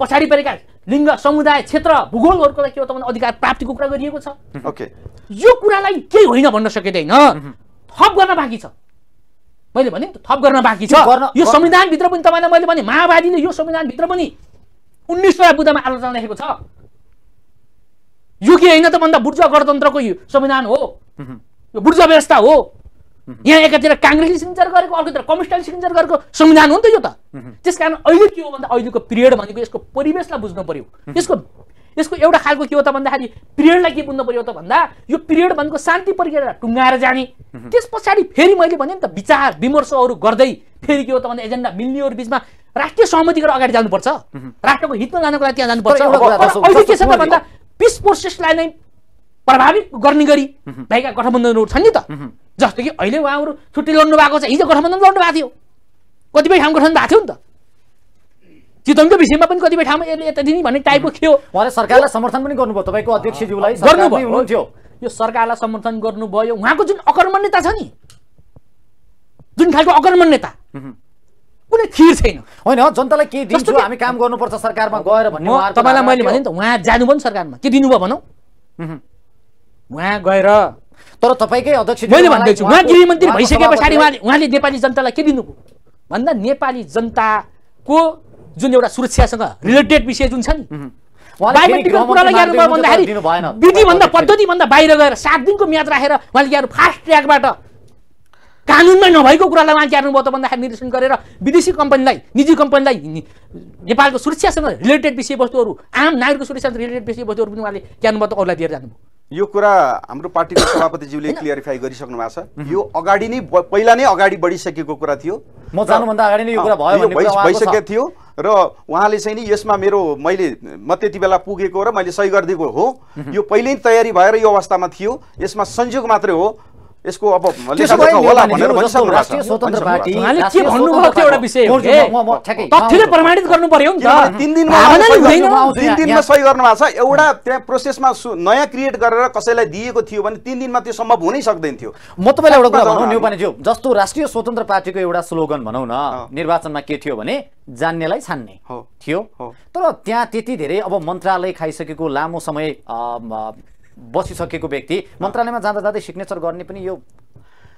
पछाडि परेका लिङ्ग समुदाय क्षेत्र भूगोलहरूको के हो त भन्दा अधिकार प्राप्तिको कुरा गरिएको छ ओके यो कुरालाई केही होइन भन्न सकिँदैन थप गर्न बाँकी छ मैले भने थप गर्न बाँकी छ यो संविधानभित्र पनि तपाईँलाई मैले भने माओवादीले यो संविधानभित्र पनि उन्नाइस सय बुद्धमा आलोचना लेखेको छ यो के होइन त भन्दा बुर्जा गणतन्त्रको संविधान हो यो बुर्जा व्यवस्था हो यहाँ एकातिर काङ्ग्रेसले सिग्नेचर गरेको अर्कोतिर कम्युनिस्टले सिग्नेचर गरेको संविधान हो नि त यो त त्यस कारण अहिले के हो भन्दा अहिलेको पिरियड भनेको यसको परिवेशलाई बुझ्नु पर्यो यसको यसको एउटा खालको के हो त भन्दाखेरि पिरियडलाई के बुझ्नु पऱ्यो त भन्दा यो पिरियड भनेको शान्ति प्रक्रिया टुङ्गाएर जाने त्यस पछाडि फेरि मैले भने नि त विचार विमर्शहरू गर्दै फेरि के हो त भन्दा एजेन्डा मिल्नेहरू बिचमा राष्ट्रिय सहमति गरेर अगाडि जानुपर्छ राष्ट्रको हितमा जानुको लागि त्यहाँ जानुपर्छ अहिले के छ त भन्दा पिस प्रोसेसलाई नै प्रभावित गर्ने गरी भएका गठबन्धनहरू छन् नि त जस्तो कि अहिले उहाँहरू छुट्टी लड्नु भएको छ हिजो गठबन्धन लड्नु भएको थियो कतिपय ठाउँ गठन भएको थियो नि त चितवनको विषयमा पनि कतिपय ठाउँमा यसले यता दिने भन्ने टाइपको थियो उहाँले सरकारलाई समर्थन पनि गर्नुभयो तपाईँको अध्यक्षज्यूलाई गर्नुभयो यो सरकारलाई समर्थन गर्नुभयो उहाँको जुन अकर्मण्यता छ नि जुन खालको अकर्मण्यता कुनै थिर छैन होइन जनतालाई के दिन्छु हामी काम गर्नुपर्छ सरकारमा गएर भन्ने तपाईँलाई मैले भने त उहाँ जानुभयो नि सरकारमा के दिनुभयो भनौँ उहाँ गएर तर तपाईँकै अध्यक्ष मैले भन्दैछु उहाँ गृहमन्त्री भइसके पछाडि उहाँले उहाँले नेपाली जनतालाई के दिनुभयो भन्दा नेपाली जनताको जुन एउटा सुरक्षासँग रिलेटेड विषय जुन छ नि विधिभन्दा पद्धतिभन्दा बाहिर गएर सात दिनको म्याद राखेर उहाँले यहाँ फास्ट ट्र्याकबाट कानुनमा नभएको कुरालाई उहाँ क्यार्नुभयो त भन्दाखेरि निर्देशन गरेर विदेशी कम्पनीलाई निजी कम्पनीलाई नेपालको सुरक्षासँग रिलेटेड विषयवस्तुहरू आम नागरिकको सुरक्षासँग रिलेटेड विषयवस्तुहरू पनि उहाँले क्यार्नुभयो त अरूलाई दिएर जानुभयो यो कुरा हाम्रो पार्टीको सभापतिज्यूले क्लियरिफाई गरिसक्नु भएको छ यो अगाडि नै पहिला नै अगाडि बढिसकेको कुरा थियो म जानुभन्दा अगाडि नै यो कुरा भयो भइसकेको थियो र उहाँले चाहिँ नि यसमा मेरो मैले म त्यति बेला पुगेको र मैले सही गरिदिएको हो यो पहिल्यै तयारी भएर यो अवस्थामा थियो यसमा संयोग मात्रै हो यसको अब राष्ट्रिय स्वतन्त्र पार्टी के भन्नुभएको थियो एउटा विषय तथ्यले प्रमाणित गर्नु पर्यो नि त तिन दिनमा तिन दिनमा सही गर्नु छ एउटा त्यहाँ प्रोसेसमा नयाँ क्रिएट गरेर कसैलाई दिएको थियो भने तिन दिनमा त्यो सम्भव हुनै सक्दैन थियो म तपाईँलाई एउटा कुरा भनौँ न्युपानेज्यू जस्तो राष्ट्रिय स्वतन्त्र पार्टीको एउटा स्लोगन भनौँ न निर्वाचनमा के थियो भने जान्नेलाई छान्ने थियो तर त्यहाँ त्यति धेरै अब मन्त्रालय खाइसकेको लामो समय बसिसकेको व्यक्ति मन्त्रालयमा जाँदा जाँदै सिग्नेचर गर्ने पनि यो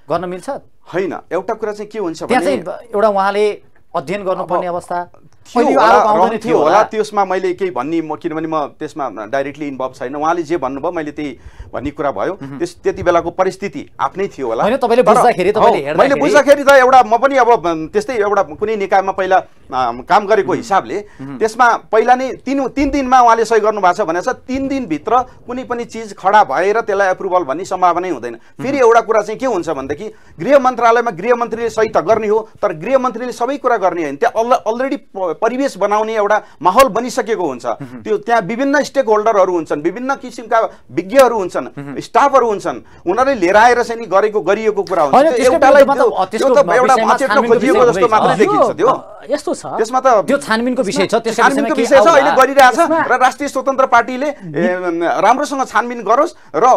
गर्न मिल्छ होइन एउटा कुरा चाहिँ के हुन्छ त्यहाँ चाहिँ एउटा उहाँले अध्ययन गर्नुपर्ने अवस्था थियो होला त्यसमा मैले केही भन्ने म किनभने म त्यसमा डाइरेक्टली इन्भल्भ छैन उहाँले जे भन्नुभयो मैले त्यही भन्ने कुरा भयो त्यस त्यति बेलाको परिस्थिति आफ्नै थियो होला मैले बुझ्दाखेरि त एउटा म पनि अब त्यस्तै एउटा कुनै निकायमा पहिला काम गरेको हिसाबले त्यसमा पहिला नै तिन तिन दिनमा उहाँले सही गर्नु भएको छ भनेर तिन दिनभित्र कुनै पनि चिज खडा भएर त्यसलाई एप्रुभल भन्ने सम्भावनै हुँदैन फेरि एउटा कुरा चाहिँ के हुन्छ भनेदेखि गृह मन्त्रालयमा गृह मन्त्रीले सही त गर्ने हो तर गृह मन्त्रीले सबै कुरा गर्ने होइन त्यहाँ अल अलरेडी परिवेश बनाउने एउटा माहौल बनिसकेको हुन्छ त्यो त्यहाँ विभिन्न स्टेक होल्डरहरू हुन्छन् विभिन्न किसिमका विज्ञहरू हुन्छन् स्टाफहरू हुन्छन् उनीहरूले लिएर आएर चाहिँ गरेको गरिएको कुरा हुन्छ राष्ट्रिय स्वतन्त्र पार्टीले राम्रोसँग छानबिन गरोस् र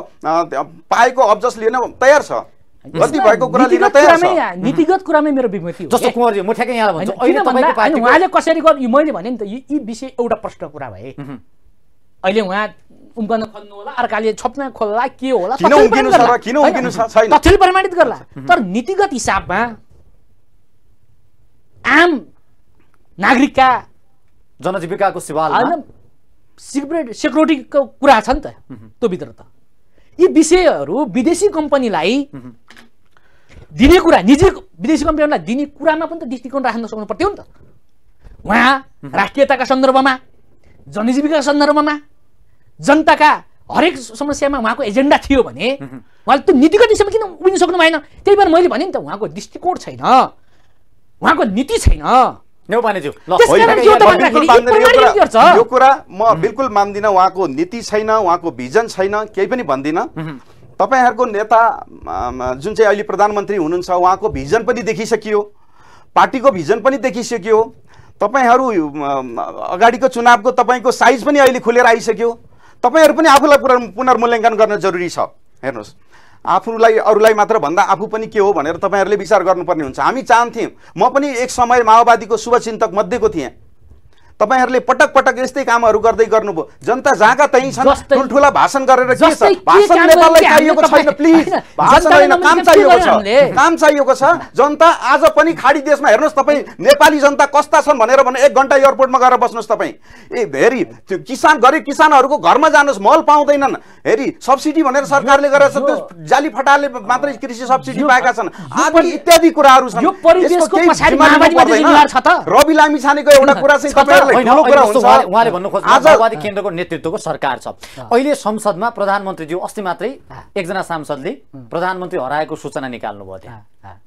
पाएको अब्जस लिन तयार छ नीतिगत कुरामै मेरो विमति जस्तो कुँवरजी म ठ्याक्कै यहाँलाई भन्छु अहिले तपाईँको पार्टी उहाँले कसरी गर्नु मैले भने नि त यी विषय एउटा प्रश्न कुरा भए अहिले उहाँ उम्कन खोल्नु होला अर्काले छप्न खोल्ला के होला तथ्यले प्रमाणित गर्ला तर नीतिगत हिसाबमा आम नागरिकका जनजीविकाको सिवाल सिक्युरिटी सेक्युरिटीको कुरा छ नि त त्योभित्र त यी विषयहरू विदेशी कम्पनीलाई दिने कुरा निजी विदेशी कम्पनीहरूलाई दिने कुरामा पनि त दृष्टिकोण राख्न सक्नु पर्थ्यो नि त उहाँ राष्ट्रियताका सन्दर्भमा जनजीविका सन्दर्भमा जनताका हरेक समस्यामा उहाँको एजेन्डा थियो भने उहाँले त्यो नीतिगत विषयमा किन उभिन सक्नु भएन त्यही भएर मैले भने नि त उहाँको दृष्टिकोण छैन उहाँको नीति छैन यो कुरा म बिल्कुल मान्दिनँ उहाँको नीति छैन उहाँको भिजन छैन केही पनि भन्दिनँ तपाईँहरूको नेता जुन चाहिँ अहिले प्रधानमन्त्री हुनुहुन्छ उहाँको भिजन पनि देखिसकियो पार्टीको भिजन पनि देखिसक्यो तपाईँहरू अगाडिको चुनावको तपाईँको साइज पनि अहिले खुलेर आइसक्यो तपाईँहरू पनि आफूलाई पुनर्मूल्याङ्कन गर्न जरुरी छ हेर्नुहोस् आफूलाई अरूलाई मात्र भन्दा आफू पनि के हो भनेर तपाईँहरूले विचार गर्नुपर्ने हुन्छ हामी चाहन्थ्यौँ म पनि एक समय माओवादीको शुभचिन्तक मध्येको थिएँ तपाईँहरूले पटक पटक यस्तै कामहरू गर्दै गर्नुभयो जनता जहाँका त्यहीँ छन् ठुल्ठुला भाषण गरेर के छ भाषण नेपाललाई चाहिएको छैन प्लिज भाषण होइन काम चाहिएको छ काम चाहिएको छ जनता आज पनि खाडी देशमा हेर्नुहोस् तपाईँ नेपाली जनता कस्ता छन् भनेर भने एक घन्टा एयरपोर्टमा गएर बस्नुहोस् तपाईँ ए हेरी त्यो किसान गरिब किसानहरूको घरमा जानुहोस् मल पाउँदैनन् हेरी सब्सिडी भनेर सरकारले गरेर जाली फटाले मात्रै कृषि सब्सिडी पाएका छन् आदि इत्यादि कुराहरू छन् रवि लामिछानेको एउटा कुरा चाहिँ तपाईँहरूले उहाँले केन्द्रको नेतृत्वको सरकार छ अहिले संसदमा प्रधानमन्त्रीज्यू अस्ति मात्रै एकजना सांसदले प्रधानमन्त्री हराएको सूचना निकाल्नुभयो त्यहाँ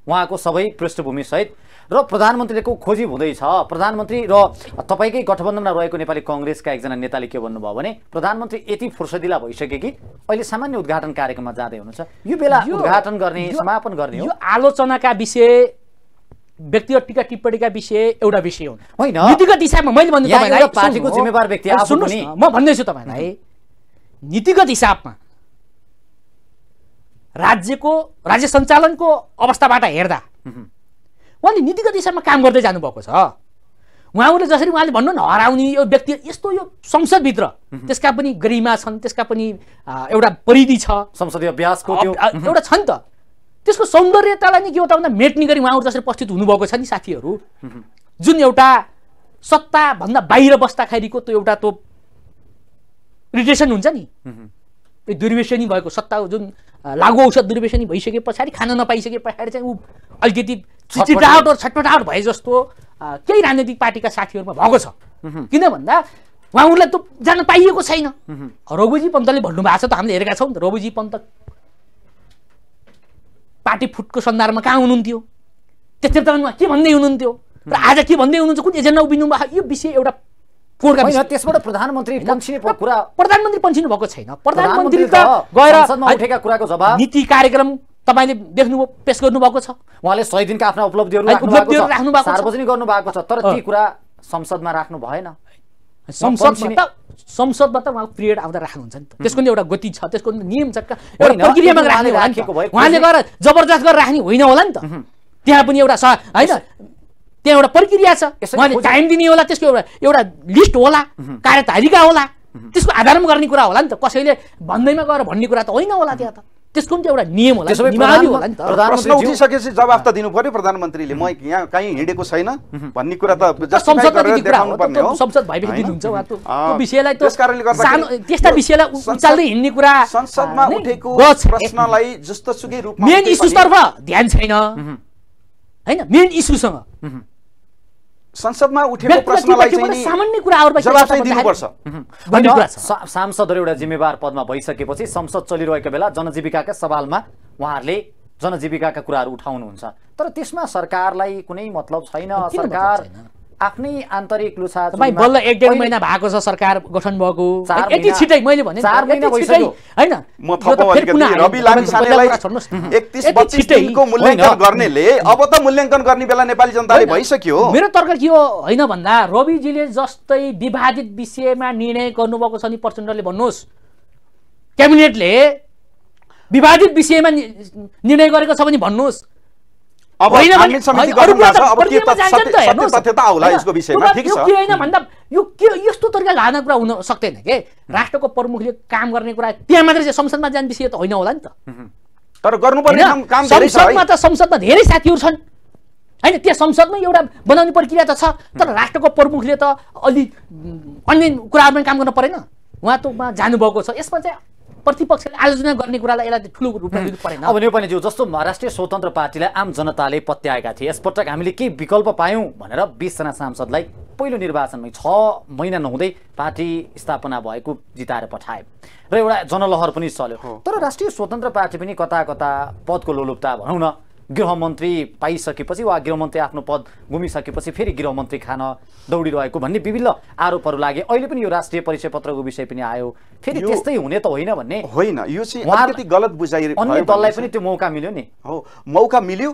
उहाँको सबै पृष्ठभूमि सहित र प्रधानमन्त्रीको खोजी हुँदैछ प्रधानमन्त्री र तपाईँकै गठबन्धनमा रहेको नेपाली कङ्ग्रेसका एकजना नेताले के भन्नुभयो भने प्रधानमन्त्री यति फुर्सदिला भइसके कि अहिले सामान्य उद्घाटन कार्यक्रममा जाँदै हुनुहुन्छ यो बेला उद्घाटन गर्ने समापन गर्ने आलोचनाका विषय व्यक्तिगत टिका टिप्पणीका विषय एउटा विषय हुन् होइन नीतिगत हिसाबमा मैले भन्नु पार्टीको जिम्मेवार व्यक्ति सुन्नुहोस् न म भन्दैछु तपाईँलाई नीतिगत हिसाबमा राज्यको राज्य सञ्चालनको अवस्थाबाट हेर्दा उहाँले नीतिगत हिसाबमा काम गर्दै जानुभएको छ उहाँहरूले जसरी उहाँले भन्नु न हराउने यो व्यक्ति यस्तो यो संसदभित्र त्यसका पनि गरिमा छन् त्यसका पनि एउटा परिधि छ संसदीय अभ्यासको एउटा छ नि त त्यसको सौन्दर्यतालाई नि के हो त भन्दा मेट्ने गरी उहाँहरू जसरी उपस्थित हुनुभएको छ नि साथीहरू जुन एउटा सत्ताभन्दा बाहिर बस्दाखेरिको त्यो एउटा त्यो रिटेसन हुन्छ नि त्यो भएको सत्ता जुन लागु औषध दुर्वेसनी भइसके पछाडि खान नपाइसके पछाडि चाहिँ ऊ अलिकति चिचिटावट छटपटावट भए जस्तो केही राजनीतिक पार्टीका साथीहरूमा भएको छ किन भन्दा उहाँहरूलाई त जान पाइएको छैन रघुजी पन्तले भन्नुभएको छ त हामीले हेरेका छौँ नि त रघुजी पन्त पार्टी फुटको सन्दर्भमा कहाँ हुनुहुन्थ्यो त्यति तपाईँमा के भन्दै हुनुहुन्थ्यो र आज के भन्दै हुनुहुन्छ कुन एजेन्डा उभिनु भएको यो विषय एउटा त्यसबाट प्रधानमन्त्री कुरा प्रधानमन्त्री पन्सिनु भएको छैन प्रधानमन्त्री त गएर उठेका कुराको जवाब नीति कार्यक्रम तपाईँले देख्नुभयो पेस गर्नुभएको छ उहाँले सय दिनका आफ्ना उपलब्धिहरू राख्नु भएको छ तर ती कुरा संसदमा राख्नु भएन संसदमा त उहाँको पिरियड आउँदा राख्नुहुन्छ नि त त्यसको नि एउटा गति छ त्यसको नियम छ प्रक्रियामा राख्ने होला उहाँले गएर जबरजस्त गरेर राख्ने होइन होला नि त त्यहाँ पनि एउटा होइन त्यहाँ एउटा प्रक्रिया छ उहाँले टाइम दिने होला त्यसको एउटा एउटा लिस्ट होला कार्यतालिका होला त्यसको आधारमा गर्ने कुरा होला नि त कसैले भन्दैमा गएर भन्ने कुरा त होइन होला त्यहाँ त त्यसको पनि एउटा नियम होला होला नि प्रश्न उठिसकेपछि जवाफ त दिनु पर्यो प्रधानमन्त्रीले म यहाँ कहीँ हिँडेको छैन भन्ने कुरा त संसद भएपछि दिनुहुन्छ उहाँ त्यो विषयलाई त्यस्ता विषयलाई उचाल्दै हिँड्ने कुरा संसदमा उठेको प्रश्नलाई जस्तो सुकै रूपमा मेन इस्युतर्फ ध्यान छैन होइन मेन इस्युसँग संसदमा उठेको प्रश्नलाई चाहिँ सामान्य कुराहरूमा पर्छ भन्ने कुरा छ सांसदहरू एउटा जिम्मेवार पदमा भइसकेपछि संसद चलिरहेको बेला जनजीविकाका सवालमा उहाँहरूले जनजीविकाका कुराहरू उठाउनुहुन्छ तर त्यसमा सरकारलाई कुनै मतलब छैन सरकार आफ्नै आन्तरिक लुछा तपाईँ बल्ल एक डेढ महिना भएको छ सरकार गठन भएको यति छिटै मैले भने चार महिना भइसक्यो होइन म थप अलिकति रवि लामिछानेलाई 31 32 दिनको मूल्याङ्कन गर्नेले अब त मूल्याङ्कन गर्ने बेला नेपाली जनताले भइसक्यो मेरो तर्क के हो होइन भन्दा रविजीले जस्तै विवादित विषयमा निर्णय गर्नुभएको छ नि प्रचण्डले भन्नुहोस् क्याबिनेटले विवादित विषयमा निर्णय गरेको छ भने भन्नुहोस् भन्दा यो के यस्तो तरिकाले लाने कुरा हुन सक्दैन के राष्ट्रको प्रमुखले काम गर्ने कुरा त्यहाँ मात्रै संसदमा जाने विषय त होइन होला नि त तर संसदमा त संसदमा धेरै साथीहरू छन् होइन त्यहाँ संसदमै एउटा बनाउने प्रक्रिया त छ तर राष्ट्रको प्रमुखले त अलि अन्य पनि काम गर्नु परेन उहाँ त उहाँ जानुभएको छ यसमा चाहिँ प्रतिपक्षले आलोचना गर्ने कुरालाई यसलाई ठुलो रूपमा दिनु परेन अब नेपालीज्यू जस्तो राष्ट्रिय स्वतन्त्र पार्टीलाई आम जनताले पत्याएका थिए यसपटक हामीले केही विकल्प पायौँ भनेर बिसजना सांसदलाई पहिलो निर्वाचनमै छ महिना नहुँदै पार्टी स्थापना भएको जिताएर पठाए र एउटा जनलहर पनि चल्यो तर राष्ट्रिय स्वतन्त्र पार्टी पनि कता कता पदको लोलुपता भनौँ न गृहमन्त्री पाइसकेपछि वा गृहमन्त्री आफ्नो पद गुमिसकेपछि फेरि गृहमन्त्री खान दौडिरहेको भन्ने विभिन्न आरोपहरू लागे अहिले पनि यो राष्ट्रिय परिचय पत्रको विषय पनि आयो फेरि त्यस्तै हुने त होइन भन्ने होइन यो चाहिँ गलत बुझाइ अन्य दललाई पनि त्यो मौका मिल्यो नि हो मौका मिल्यो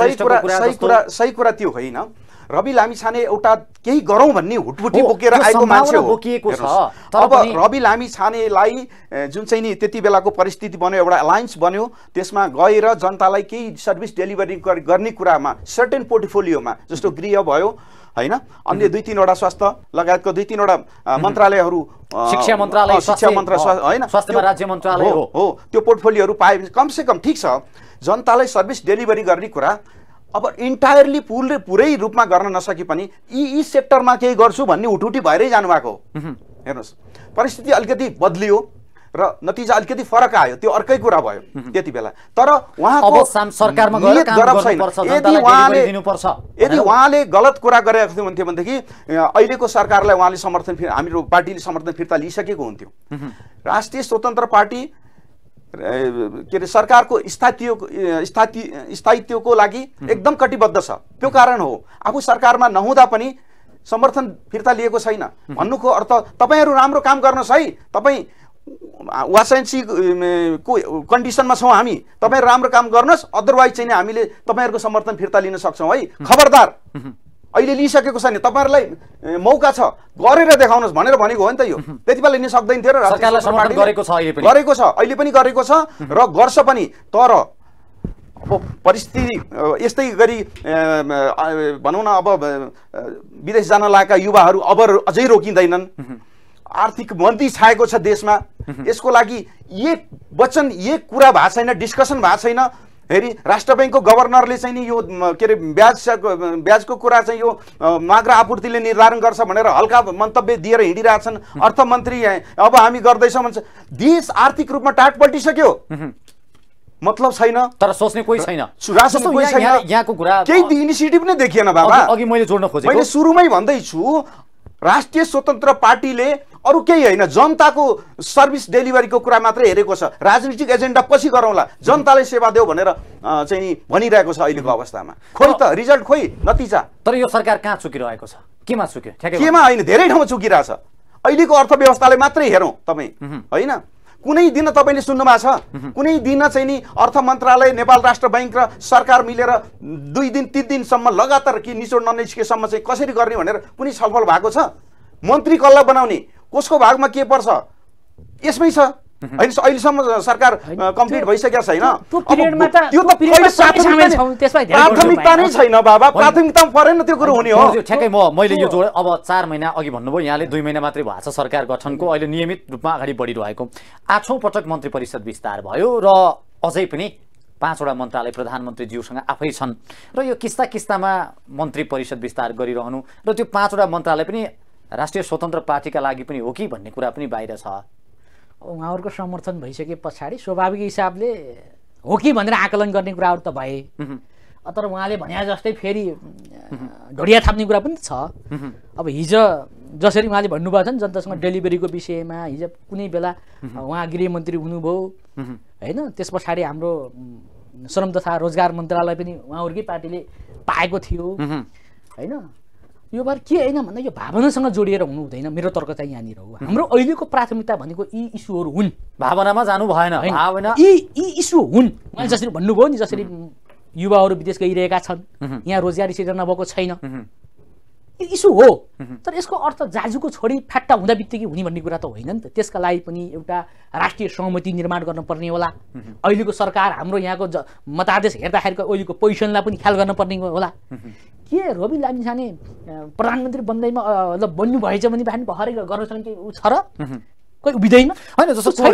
सही कुरा सही कुरा त्यो होइन रवि लामिछाने एउटा केही गरौँ भन्ने हुटबुटी बोकेर आएको मान्छे हो अब रवि लामिछानेलाई जुन चाहिँ नि त्यति बेलाको परिस्थिति बन्यो एउटा अलायन्स बन्यो त्यसमा गएर जनतालाई केही सर्भिस डेलिभरी गर्ने कुरामा सर्टेन पोर्टफोलियोमा जस्तो गृह भयो होइन अन्य दुई तिनवटा स्वास्थ्य लगायतको दुई तिनवटा मन्त्रालयहरू शिक्षा मन्त्रालय शिक्षा मन्त्रालय होइन राज्य मन्त्रालय हो त्यो पोर्टफोलियोहरू पायो भने कमसेकम ठिक छ जनतालाई सर्भिस डेलिभरी गर्ने कुरा अब इन्टायरली पुरै पुरै रूपमा गर्न नसके पनि यी यी सेक्टरमा केही गर्छु भन्ने उठुटी भएरै जानुभएको हो हेर्नुहोस् परिस्थिति अलिकति बद्लियो र नतिजा अलिकति फरक आयो त्यो अर्कै कुरा भयो त्यति बेला तर उहाँको सरकारमा यदि उहाँले यदि उहाँले गलत कुरा थियो हुन्थ्यो भनेदेखि अहिलेको सरकारलाई उहाँले समर्थन हाम्रो पार्टीले समर्थन फिर्ता लिइसकेको हुन्थ्यो राष्ट्रिय स्वतन्त्र पार्टी के अरे सरकारको स्थायित्व स्थायित्व स्थायित्वको लागि एकदम कटिबद्ध छ त्यो कारण हो आफू सरकारमा नहुँदा पनि समर्थन फिर्ता लिएको छैन भन्नुको अर्थ तपाईँहरू राम्रो काम गर्नुहोस् है तपाईँ वासएनसी को कन्डिसनमा छौँ हामी तपाईँहरू राम्रो काम गर्नुहोस् अदरवाइज चाहिँ हामीले तपाईँहरूको समर्थन फिर्ता लिन सक्छौँ है खबरदार अहिले लिइसकेको छ नि तपाईँहरूलाई मौका छ गरेर देखाउनुहोस् भनेर भनेको हो नि त यो त्यति बेला लिन सक्दैन थियो र गरेको छ अहिले पनि गरेको छ र गर्छ पनि तर अब परिस्थिति यस्तै गरी भनौँ न अब विदेश जान लागेका युवाहरू अब अझै रोकिँदैनन् आर्थिक मन्दी छाएको छ देशमा यसको लागि एक वचन एक कुरा भएको छैन डिस्कसन भएको छैन हेरी राष्ट्र ब्याङ्कको गभर्नरले चाहिँ नि यो के अरे ब्याज ब्याजको कुरा चाहिँ यो माग र आपूर्तिले निर्धारण गर्छ भनेर हल्का मन्तव्य दिएर हिँडिरहेछन् अर्थमन्त्री अब हामी गर्दैछौँ भन्छ देश आर्थिक रूपमा टाट पल्टिसक्यो मतलब छैन तर सोच्ने कोही छैन यहाँको कुरा केही इनिसिएटिभ नै देखिएन बाबा अघि मैले जोड्न खोजेँ मैले सुरुमै भन्दैछु राष्ट्रिय स्वतन्त्र पार्टीले अरू केही होइन जनताको सर्भिस डेलिभरीको कुरा मात्रै हेरेको छ राजनीतिक एजेन्डा पछि गरौँला जनतालाई सेवा देऊ भनेर चाहिँ नि भनिरहेको छ अहिलेको अवस्थामा खोइ त रिजल्ट खोइ नतिजा तर यो सरकार कहाँ चुकिरहेको छ केमा चुक्यो केमा होइन धेरै ठाउँमा चुकिरहेछ अहिलेको अर्थव्यवस्थालाई मात्रै हेरौँ तपाईँ होइन कुनै दिन तपाईँले सुन्नुभएको छ कुनै दिन चाहिँ नि अर्थ मन्त्रालय नेपाल राष्ट्र ब्याङ्क र सरकार मिलेर दुई दिन तिन दिनसम्म लगातार कि निचोड ननिस्केसम्म चाहिँ कसरी गर्ने भनेर कुनै छलफल भएको छ मन्त्री कसलाई बनाउने कसको भागमा के पर्छ यसमै छ होइन अहिलेसम्म सरकार कम्प्लिट भइसकेको छैन त्यो त प्राथमिकता नै छैन बाबा प्राथमिकता परेन त्यो कुरो हुने हो ठ्याक्कै म मैले यो जोड अब चार महिना अघि भन्नुभयो यहाँले दुई महिना मात्रै भएको छ सरकार गठनको अहिले नियमित रूपमा अगाडि बढिरहेको आठौँ पटक मन्त्री परिषद विस्तार भयो र अझै पनि पाँचवटा मन्त्रालय प्रधानमन्त्रीज्यूसँग आफै छन् र यो किस्ता किस्तामा मन्त्री परिषद विस्तार गरिरहनु र त्यो पाँचवटा मन्त्रालय पनि राष्ट्रिय स्वतन्त्र पार्टीका लागि पनि हो कि भन्ने कुरा पनि बाहिर छ उहाँहरूको समर्थन भइसके पछाडि स्वाभाविक हिसाबले हो कि भनेर आकलन गर्ने कुराहरू त भए तर उहाँले भने जस्तै फेरि ढोडिया थाप्ने कुरा पनि छ अब हिजो जसरी उहाँले भन्नुभएको छ नि जनतासँग डेलिभरीको विषयमा हिजो कुनै बेला उहाँ गृहमन्त्री हुनुभयो होइन त्यस पछाडि हाम्रो श्रम तथा रोजगार मन्त्रालय पनि उहाँहरूकै पार्टीले पाएको थियो होइन यो बार के होइन भन्दा यो भावनासँग जोडिएर हुनु हुँदैन मेरो तर्क चाहिँ यहाँनिर हो हाम्रो अहिलेको प्राथमिकता भनेको यी इस्युहरू हुन् भावनामा जानु भएन भावना यी यी इस्यु हुन् उहाँले जसरी भन्नुभयो नि जसरी युवाहरू विदेश गइरहेका छन् यहाँ रोजगारी सिर्जना भएको छैन इस्यु हो तर यसको अर्थ जाजुको छोडी फ्याट्टा हुँदा बित्तिकै हुने भन्ने कुरा त होइन नि त त्यसका लागि पनि एउटा राष्ट्रिय सहमति निर्माण गर्नुपर्ने होला अहिलेको सरकार हाम्रो यहाँको ज मतादेश हेर्दाखेरिको अहिलेको पोजिसनलाई पनि ख्याल गर्नुपर्ने होला के रवि लामिछाने प्रधानमन्त्री बन्दैमा ल भएछ भने बिहान भरे गर्नु छ र विधेयमा होइन जस्तो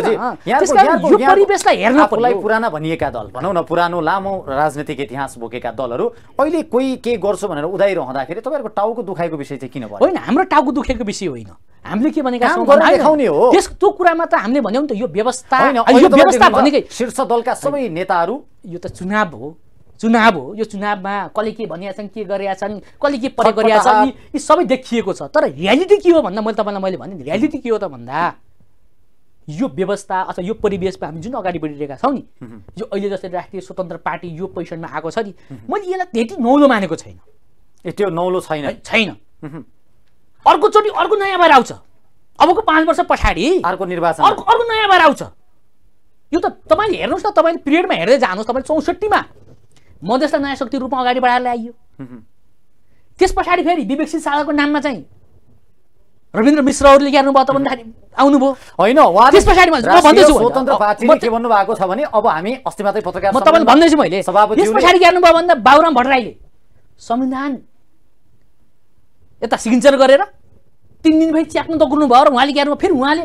यो परिवेशलाई हेर्न आफूलाई पुराना भनिएका दल भनौँ न पुरानो लामो राजनीतिक इतिहास बोकेका दलहरू अहिले कोही के गर्छु भनेर उदाइरहँदाखेरि तपाईँहरूको टाउको दुखाएको विषय चाहिँ किन भयो होइन हाम्रो टाउको दुखेको विषय होइन हामीले के भनेका छौँ त्यो कुरामा त हामीले भन्यौँ नि त यो व्यवस्था यो व्यवस्था भनेकै शीर्ष दलका सबै नेताहरू यो त चुनाव हो चुनाव हो यो चुनावमा कसले के भनिया छन् के गरेका छन् कसले के प्रयोग गरेका छन् यी सबै देखिएको छ तर रियालिटी के हो भन्दा मैले तपाईँलाई मैले भने रियालिटी के हो त भन्दा यो व्यवस्था अथवा यो परिवेशमा हामी जुन अगाडि बढिरहेका छौँ नि यो अहिले जस्तै राष्ट्रिय स्वतन्त्र पार्टी यो पोजिसनमा आएको छ नि मैले यसलाई त्यति नौलो मानेको छैन ए त्यो नौलो छैन छैन अर्कोचोटि अर्को नयाँ भएर आउँछ अबको पाँच वर्ष पछाडि अर्को निर्वाचन अर्को अर्को नयाँ भएर आउँछ यो त तपाईँले हेर्नुहोस् न तपाईँले पिरियडमा हेर्दै जानुहोस् तपाईँले चौसठीमा मधेसलाई नयाँ शक्ति रूपमा अगाडि बढाएर ल्याइयो त्यस पछाडि फेरि विवेकशील शालाको नाममा चाहिँ रविन्द्र मिश्रहरूले हेर्नुभयो त भन्दाखेरि आउनुभयो होइन के भन्नु भएको छ भने अब हामी अस्ति मात्रै पत्रकार म मैले भन्दा बाबुराम भट्टराईले संविधान यता सिग्नेचर गरेर तिन दिन भए च्याक्नु तकुर्नु भयो र उहाँले के भयो फेरि उहाँले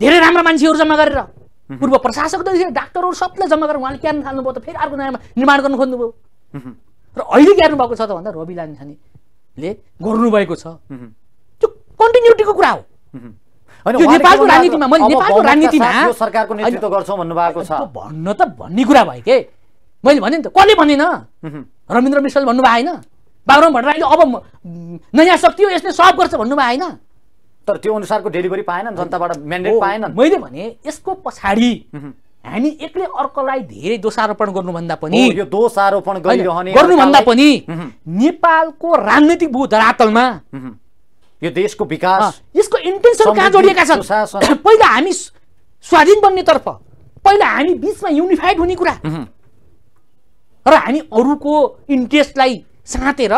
धेरै राम्रा मान्छेहरू जम्मा गरेर पूर्व प्रशासकदेखि डाक्टरहरू सबलाई जम्मा गरेर उहाँले क्यार्नु थाल्नुभयो त फेरि अर्को नयाँमा निर्माण गर्नु खोज्नुभयो र अहिले ग्यार्नु भएको छ त भन्दा रवि लामिछानेले गर्नुभएको छ त्यो कन्टिन्युटीको कुरा हो भन्न भन्नु त भन्ने कुरा भयो के मैले भने नि त कसले भनेन रविन्द्र मिश्रले भन्नुभयो होइन बाबुराम भट्टराईले अब नयाँ शक्ति हो यसले सब गर्छ भन्नुभयो होइन तर त्यो अनुसारको डेलिभरी पाएन जनताबाट म्यान्डेट पाएन मैले भने यसको पछाडि हामी एक्लै अर्कोलाई धेरै दोषारोपण गर्नुभन्दा पनि यो दोषारोपण गरिरहने गर्नुभन्दा पनि नेपालको राजनीतिक भू धरातलमा यो देशको विकास यसको इन्टेन्सन कहाँ जोडिएका छन् पहिला हामी स्वाधीन बन्नेतर्फ पहिला हामी बिचमा युनिफाइड हुने कुरा र हामी अरूको इन्ट्रेस्टलाई साँतेर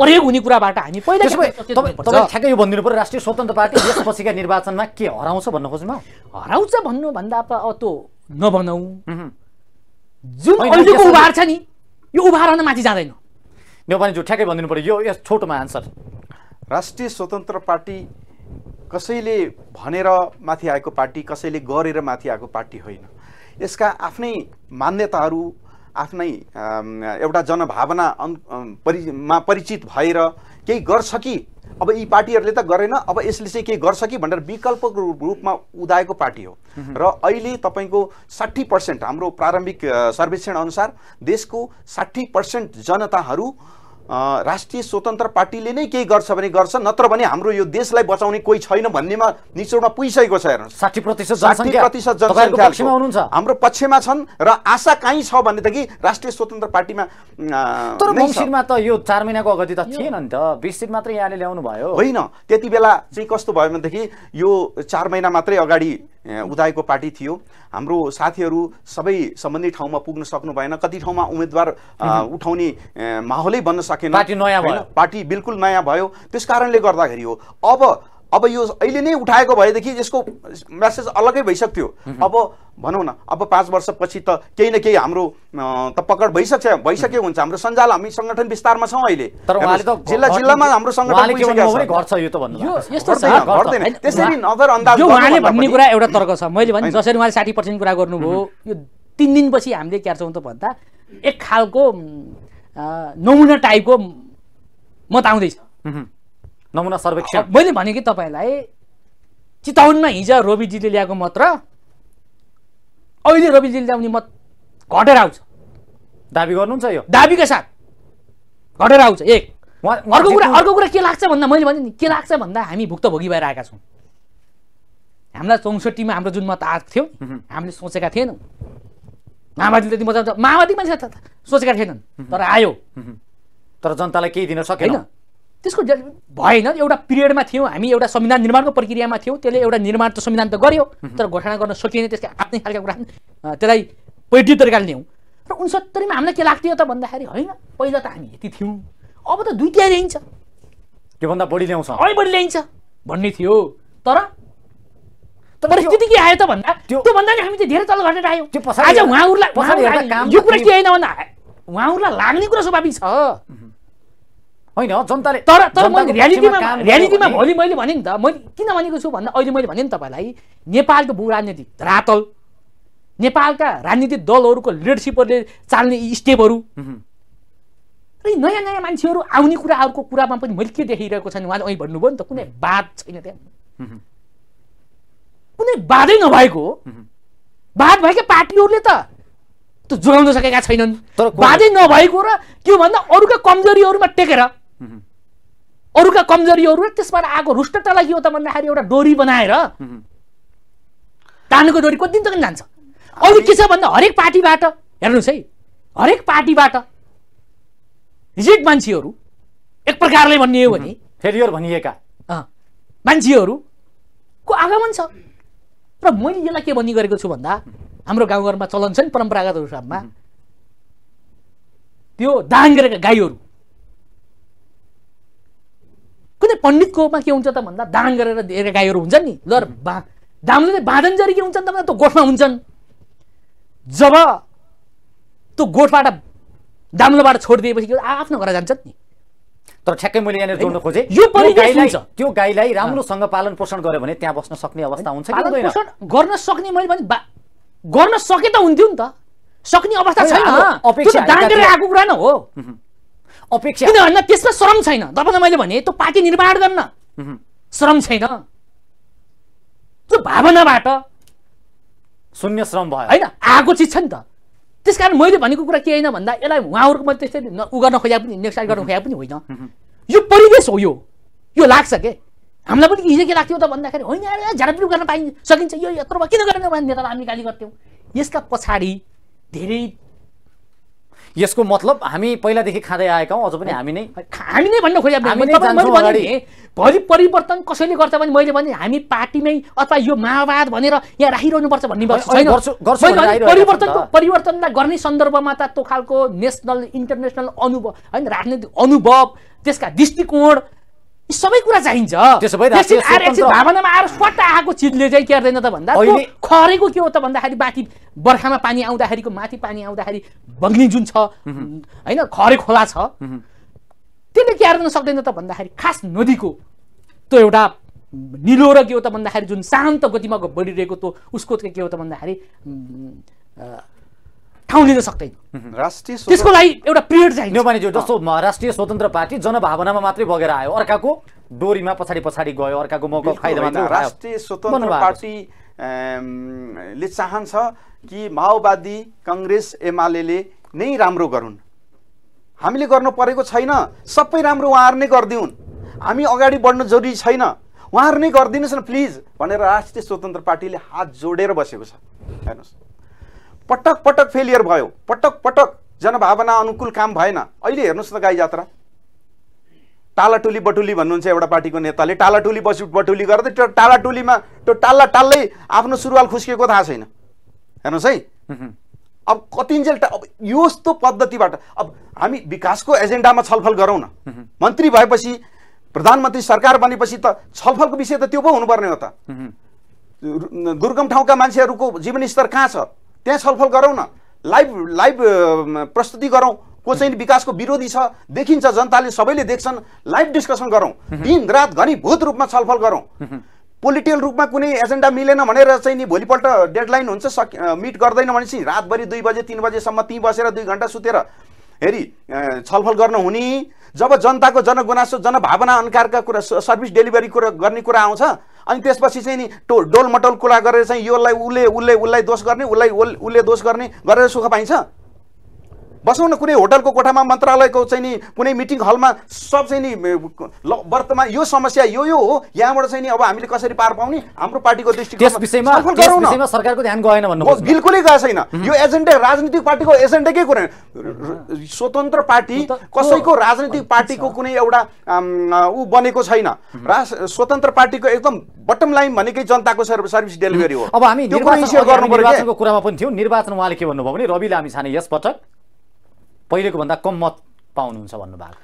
प्रयोग हुने कुराबाट हामी पहिला ठ्याक्कै यो भनिदिनु पऱ्यो राष्ट्रिय स्वतन्त्र पार्टी यसपछिका निर्वाचनमा के हराउँछ भन्न खोज्नु हराउँछ भन्नुभन्दा त त्यो नभनौ जुन अहिलेको उभार छ नि यो उभार माथि जाँदैन नेपाली जो ठ्याक्कै भनिदिनु पऱ्यो यो यस छोटोमा आन्सर राष्ट्रिय स्वतन्त्र पार्टी कसैले भनेर माथि आएको पार्टी कसैले गरेर माथि आएको पार्टी होइन यसका आफ्नै मान्यताहरू आफ्नै एउटा जनभावना परिमा परिचित भएर केही गर्छ कि अब यी पार्टीहरूले त गरेन अब यसले चाहिँ केही गर्छ कि भनेर विकल्पको रूपमा उदाएको पार्टी हो र अहिले तपाईँको साठी पर्सेन्ट हाम्रो प्रारम्भिक सर्वेक्षण अनुसार देशको साठी पर्सेन्ट जनताहरू राष्ट्रिय स्वतन्त्र पार्टीले नै केही गर्छ भने गर्छ नत्र भने हाम्रो यो देशलाई बचाउने कोही छैन भन्नेमा निचोडमा पुगिसकेको छ हेर्नु साठी प्रतिशत साठी प्रतिशत जनसङ्ख्या हाम्रो पक्षमा छन् र आशा कहीँ छ भनेदेखि राष्ट्रिय स्वतन्त्र पार्टीमा तर त यो चार महिनाको अवधि त थिएन नि त बिस सिट मात्रै यहाँले ल्याउनु भयो होइन त्यति बेला चाहिँ कस्तो भयो भनेदेखि यो चार महिना मात्रै अगाडि उदायको पार्टी थियो हाम्रो साथीहरू सबै सम्बन्धित ठाउँमा पुग्न सक्नु भएन कति ठाउँमा उम्मेदवार उठाउने माहौलै बन्न सकेन पार्टी नयाँ पार्टी बिल्कुल नयाँ भयो त्यस कारणले गर्दाखेरि हो अब अब यो अहिले नै उठाएको भएदेखि यसको म्यासेज अलग्गै भइसक्थ्यो अब भनौँ न अब पाँच वर्षपछि त केही न केही हाम्रो त पकड भइसक्छ भइसक्यो हुन्छ हाम्रो सञ्जाल हामी सङ्गठन विस्तारमा छौँ अहिले जिल्ला जिल्लामा हाम्रो सङ्गठन त्यसरी नजर अन्दाज भन्ने कुरा एउटा तर्क छ मैले भने जसरी उहाँले साठी पर्सेन्ट कुरा गर्नुभयो यो तिन दिनपछि हामीले क्यार्छौँ त भन्दा एक खालको नमुना टाइपको मत आउँदैछ नमुना सर्वेक्षण मैले भने कि तपाईँलाई चितवनमा हिजो रोबीजीले ल्याएको मत र अहिले रविजीले ल्याउने मत घटेर आउँछ दाबी गर्नुहुन्छ यो दाबीका साथ घटेर आउँछ एक अर्को कुरा अर्को कुरा के लाग्छ भन्दा मैले भने नि के लाग्छ भन्दा हामी भुक्तभोगी भएर आएका छौँ हामीलाई चौसठीमा हाम्रो जुन मत आएको थियो हामीले सोचेका थिएनौँ माओवादीले त्यति मजा माओवादी मान्छे सोचेका थिएनन् तर आयो तर जनतालाई केही दिन सकेन त्यसको भएन एउटा पिरियडमा थियौँ हामी एउटा संविधान निर्माणको प्रक्रियामा थियौँ त्यसले एउटा निर्माण त संविधान त गर्यो तर घोषणा गर्न सकिएन त्यसले आफ्नै खालको कुरा त्यसलाई पोइट्री तरिकाले ल्याउँ र उनसत्तरीमा हामीलाई के लाग्थ्यो त भन्दाखेरि होइन पहिला त हामी यति थियौँ अब त दुई तिहाई ल्याइन्छ त्योभन्दा बढी ल्याउँछ है बढी ल्याइन्छ भन्ने थियो तर परिस्थिति के आयो त भन्दा त्यो नि हामी चाहिँ धेरै तल घटेर आयौँ आज उहाँहरूलाई यो कुरा के होइन भन्दा उहाँहरूलाई लाग्ने कुरा स्वाभाविक छ होइन जनताले तर तर मैले रियालिटीमा रियालिटीमा भोलि मैले भने नि त मैले किन भनेको छु भन्दा अहिले मैले भने नि तपाईँलाई नेपालको भू राजनीति रातल नेपालका राजनीतिक दलहरूको लिडरसिपहरूले चाल्ने स्टेपहरू र नयाँ नयाँ मान्छेहरू आउने कुराहरूको कुरामा पनि मैले के देखिरहेको छ नि उहाँले अहिले भन्नुभयो नि त कुनै बाध छैन त्यहाँ कुनै बाधै नभएको बाध भएकै पार्टीहरूले त त्यो जोगाउन सकेका छैनन् तर बाधै नभएको र भन्दा अरूका कमजोरीहरूमा टेकेर अरूका कमजोरीहरू त्यसबाट आएको रुष्टतालाई के हो त भन्दाखेरि एउटा डोरी बनाएर तानको डोरी कति दिन दिनसम्म जान्छ अहिले के छ भन्दा हरेक पार्टीबाट हेर्नुहोस् है हरेक पार्टीबाट रिजेक्ट मान्छेहरू एक प्रकारले भनियो भने फेरियर भनिएका मान्छेहरूको आगमन छ र मैले यसलाई के भनि गरेको छु भन्दा हाम्रो गाउँघरमा चलन छ नि परम्परागत हिसाबमा त्यो दाङ गरेका गाईहरू कुनै पण्डितकोमा के हुन्छ त भन्दा दान गरेर धेरै गाईहरू हुन्छन् नि ल बा दामले जरी के हुन्छन् त भन्दा त्यो गोठमा हुन्छन् जब त्यो गोठबाट दाम्लोबाट छोडिदिएपछि के आफ्नो घर जान्छन् नि तर ठ्याक्कै मैले यहाँनिर जोड्न खोजेँ यो गाईलाई त्यो गाईलाई राम्रोसँग पालन पोषण गर्यो भने त्यहाँ बस्न सक्ने अवस्था हुन्छ गर्न सक्ने मैले भने गर्न सके त हुन्थ्यो नि त सक्ने अवस्था छैन अपेक्षा आएको कुरा न हो अपेक्षा किन भन्दा त्यसमा श्रम छैन तपाईँलाई मैले भने त्यो पार्टी निर्माण गर्न श्रम छैन त्यो भावनाबाट शून्य श्रम भयो होइन आएको चिज छ नि त त्यस कारण मैले भनेको कुरा के होइन भन्दा यसलाई उहाँहरूको मैले त्यसरी उ गर्न खोजे पनि नेक्साइड गर्न खोजे पनि होइन यो परिवेश हो यो यो लाग्छ के हामीलाई पनि हिजो के लाग्थ्यो त भन्दाखेरि होइन पनि गर्न पाइ सकिन्छ यो यत्रो किन गरेन भने नेतालाई हामी गाली गर्थ्यौँ यसका पछाडि धेरै यसको मतलब हामी पहिलादेखि खाँदै आएका हौँ अझ पनि हामी नै हामी नै भन्न खोजे भरि परिवर्तन कसैले गर्छ भने मैले भने हामी पार्टीमै अथवा यो माओवाद भनेर यहाँ राखिरहनुपर्छ भन्ने परिवर्तनको परिवर्तनलाई गर्ने सन्दर्भमा त त्यो खालको नेसनल इन्टरनेसनल अनुभव होइन राजनीतिक अनुभव त्यसका दृष्टिकोण सबै कुरा चाहिन्छ भावनामा आएर स्वाट आएको चिजले चाहिँ के गर्दैन त भन्दा खरेको के हो त भन्दाखेरि माथि बर्खामा पानी आउँदाखेरिको माथि पानी आउँदाखेरि बग्ने जुन छ होइन खरे खोला छ त्यसले के गर्न सक्दैन त भन्दाखेरि खास नदीको त्यो एउटा निलो र के हो त भन्दाखेरि जुन शान्त गतिमा बढिरहेको त्यो उसको के हो त भन्दाखेरि ठाउँ लिन सक्दैन राष्ट्रिय त्यसको लागि एउटा पिरियड चाहिन्छ भने जस्तो राष्ट्रिय स्वतन्त्र पार्टी जनभावनामा मात्रै बगेर आयो अर्काको डोरीमा पछाडि पछाडि गयो अर्काको मौका फाइदा राष्ट्रिय स्वतन्त्र पार्टी ले चाहन्छ कि माओवादी कङ्ग्रेस एमाले नै राम्रो गरून् हामीले गर्नु परेको छैन सबै राम्रो उहाँहरू नै गरिदिउन् हामी अगाडि बढ्नु जरुरी छैन उहाँहरू नै गरिदिनुहोस् न प्लिज भनेर राष्ट्रिय स्वतन्त्र पार्टीले हात जोडेर बसेको छ हेर्नुहोस् पटक पटक फेलियर भयो पटक पटक जनभावना अनुकूल काम भएन अहिले हेर्नुहोस् त गाई जात्रा टालाटोली बटुली भन्नुहुन्छ एउटा पार्टीको नेताले टालाटोली बस्यो बटुली गर्दै त्यो टालाटोलीमा त्यो टाल्ला टाल्लै आफ्नो सुरुवाल खुस्किएको थाहा छैन हेर्नुहोस् है अब कतिन्जेल अब यस्तो पद्धतिबाट अब हामी विकासको एजेन्डामा छलफल गरौँ न मन्त्री भएपछि प्रधानमन्त्री सरकार बनेपछि त छलफलको विषय त त्यो पो हुनुपर्ने हो त दुर्गम ठाउँका मान्छेहरूको जीवनस्तर कहाँ छ त्यहाँ छलफल गरौँ न लाइभ लाइभ प्रस्तुति गरौँ को चाहिँ विकासको विरोधी छ देखिन्छ जनताले सबैले देख्छन् लाइभ डिस्कसन गरौँ दिन रात घनीभूत रूपमा छलफल गरौँ पोलिटिकल रूपमा कुनै एजेन्डा मिलेन भनेर चाहिँ नि भोलिपल्ट डेडलाइन हुन्छ सकि मिट गर्दैन चाहिँ रातभरि दुई बजे तिन बजेसम्म त्यहीँ बसेर दुई घन्टा सुतेर हेरी छलफल गर्न हुने जब जनताको जनगुनासो जनभावना अनुसारका कुरा सर्भिस डेलिभरी कुरा गर्ने कुरा आउँछ अनि त्यसपछि चाहिँ नि टो डोलमटोल कुरा गरेर चाहिँ योलाई उसले उसले उसलाई दोष गर्ने उसलाई उसले दोष गर्ने गरेर सुख पाइन्छ बसौँ न कुनै होटलको कोठामा मन्त्रालयको चाहिँ नि कुनै मिटिङ हलमा सब चाहिँ नि वर्तमान यो समस्या यो यो हो यहाँबाट चाहिँ नि अब हामीले कसरी पार पाउने हाम्रो पार्टीको दृष्टिकोण सरकारको ध्यान गएन भन्नु बिल्कुलै गएको छैन यो एजेन्डा राजनीतिक पार्टीको एजेन्डाकै कुरा स्वतन्त्र पार्टी कसैको राजनीतिक पार्टीको कुनै एउटा ऊ बनेको छैन स्वतन्त्र पार्टीको एकदम बटम लाइन भनेकै जनताको सर्भिस डेलिभरी हो अब हामी निर्वाचनको कुरामा पनि थियौँ निर्वाचन उहाँले के भन्नुभयो भने रवि लामिछाने यसपटक पहिलेको भन्दा कम मत पाउनुहुन्छ भन्नुभएको छ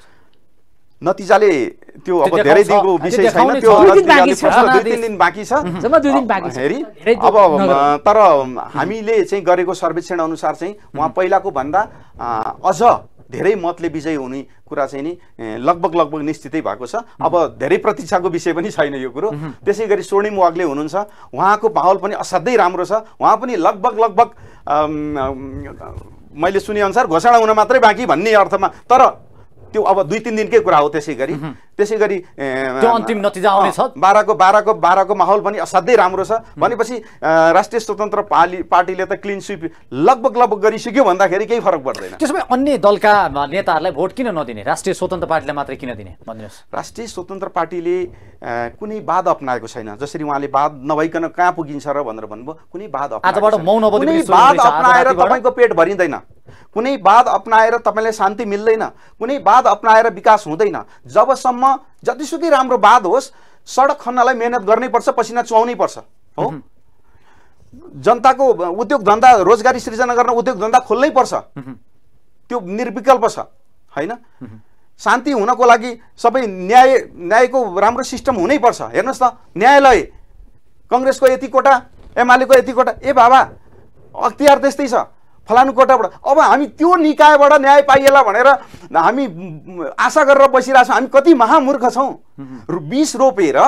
नतिजाले त्यो अब धेरै दिनको विषय छैन त्यो दुई तिन दिन बाँकी छ हेरि अब तर हामीले चाहिँ गरेको सर्वेक्षण अनुसार चाहिँ उहाँ पहिलाको भन्दा अझ धेरै मतले विजयी हुने कुरा चाहिँ नि लगभग लगभग निश्चितै भएको छ अब धेरै प्रतीक्षाको विषय पनि छैन यो कुरो त्यसै गरी स्वर्णिम वाग्ले हुनुहुन्छ उहाँको माहौल पनि असाध्यै राम्रो छ उहाँ पनि लगभग लगभग मैले सुनेअनुसार घोषणा हुन मात्रै बाँकी भन्ने अर्थमा तर त्यो अब दुई तिन दिनकै कुरा हो त्यसै गरी त्यसै गरी अन्तिम नतिजा आउनेछ बाह्रको बाह्रको बाह्रको माहौल पनि असाध्यै राम्रो छ भनेपछि राष्ट्रिय स्वतन्त्र पाली पार्टीले त क्लिन स्विप लगभग लगभग गरिसक्यो भन्दाखेरि केही फरक पर्दैन त्यसमा अन्य दलका नेताहरूलाई भोट किन नदिने राष्ट्रिय स्वतन्त्र पार्टीलाई मात्रै किन दिने भनिदिनुहोस् राष्ट्रिय स्वतन्त्र पार्टीले कुनै बाध अप्नाएको छैन जसरी उहाँले बाध नभइकन कहाँ पुगिन्छ र भनेर भन्नुभयो कुनै बाद आजबाट मौन बाद अप्नाएर तपाईँको पेट भरिँदैन कुनै बाध अप्नाएर तपाईँलाई शान्ति मिल्दैन कुनै बाद अप्नाएर विकास हुँदैन जबसम्म जतिसुकै राम्रो बाध होस् सडक खन्नलाई मेहनत गर्नै पर्छ पसिना चुहाउनै पर्छ हो जनताको उद्योग धन्दा रोजगारी सिर्जना गर्न उद्योग धन्दा खोल्नै पर्छ त्यो निर्विकल्प छ होइन शान्ति हुनको लागि सबै न्याय न्यायको राम्रो सिस्टम हुनै पर्छ हेर्नुहोस् त न्यायालय कङ्ग्रेसको यति कोटा एमालेको यति कोटा ए बाबा अख्तियार त्यस्तै छ फलानु कोटाबाट अब हामी त्यो निकायबाट न्याय पाइएला भनेर हामी आशा गरेर बसिरहेको छौँ हामी कति महामूर्ख छौँ बिस रोपेर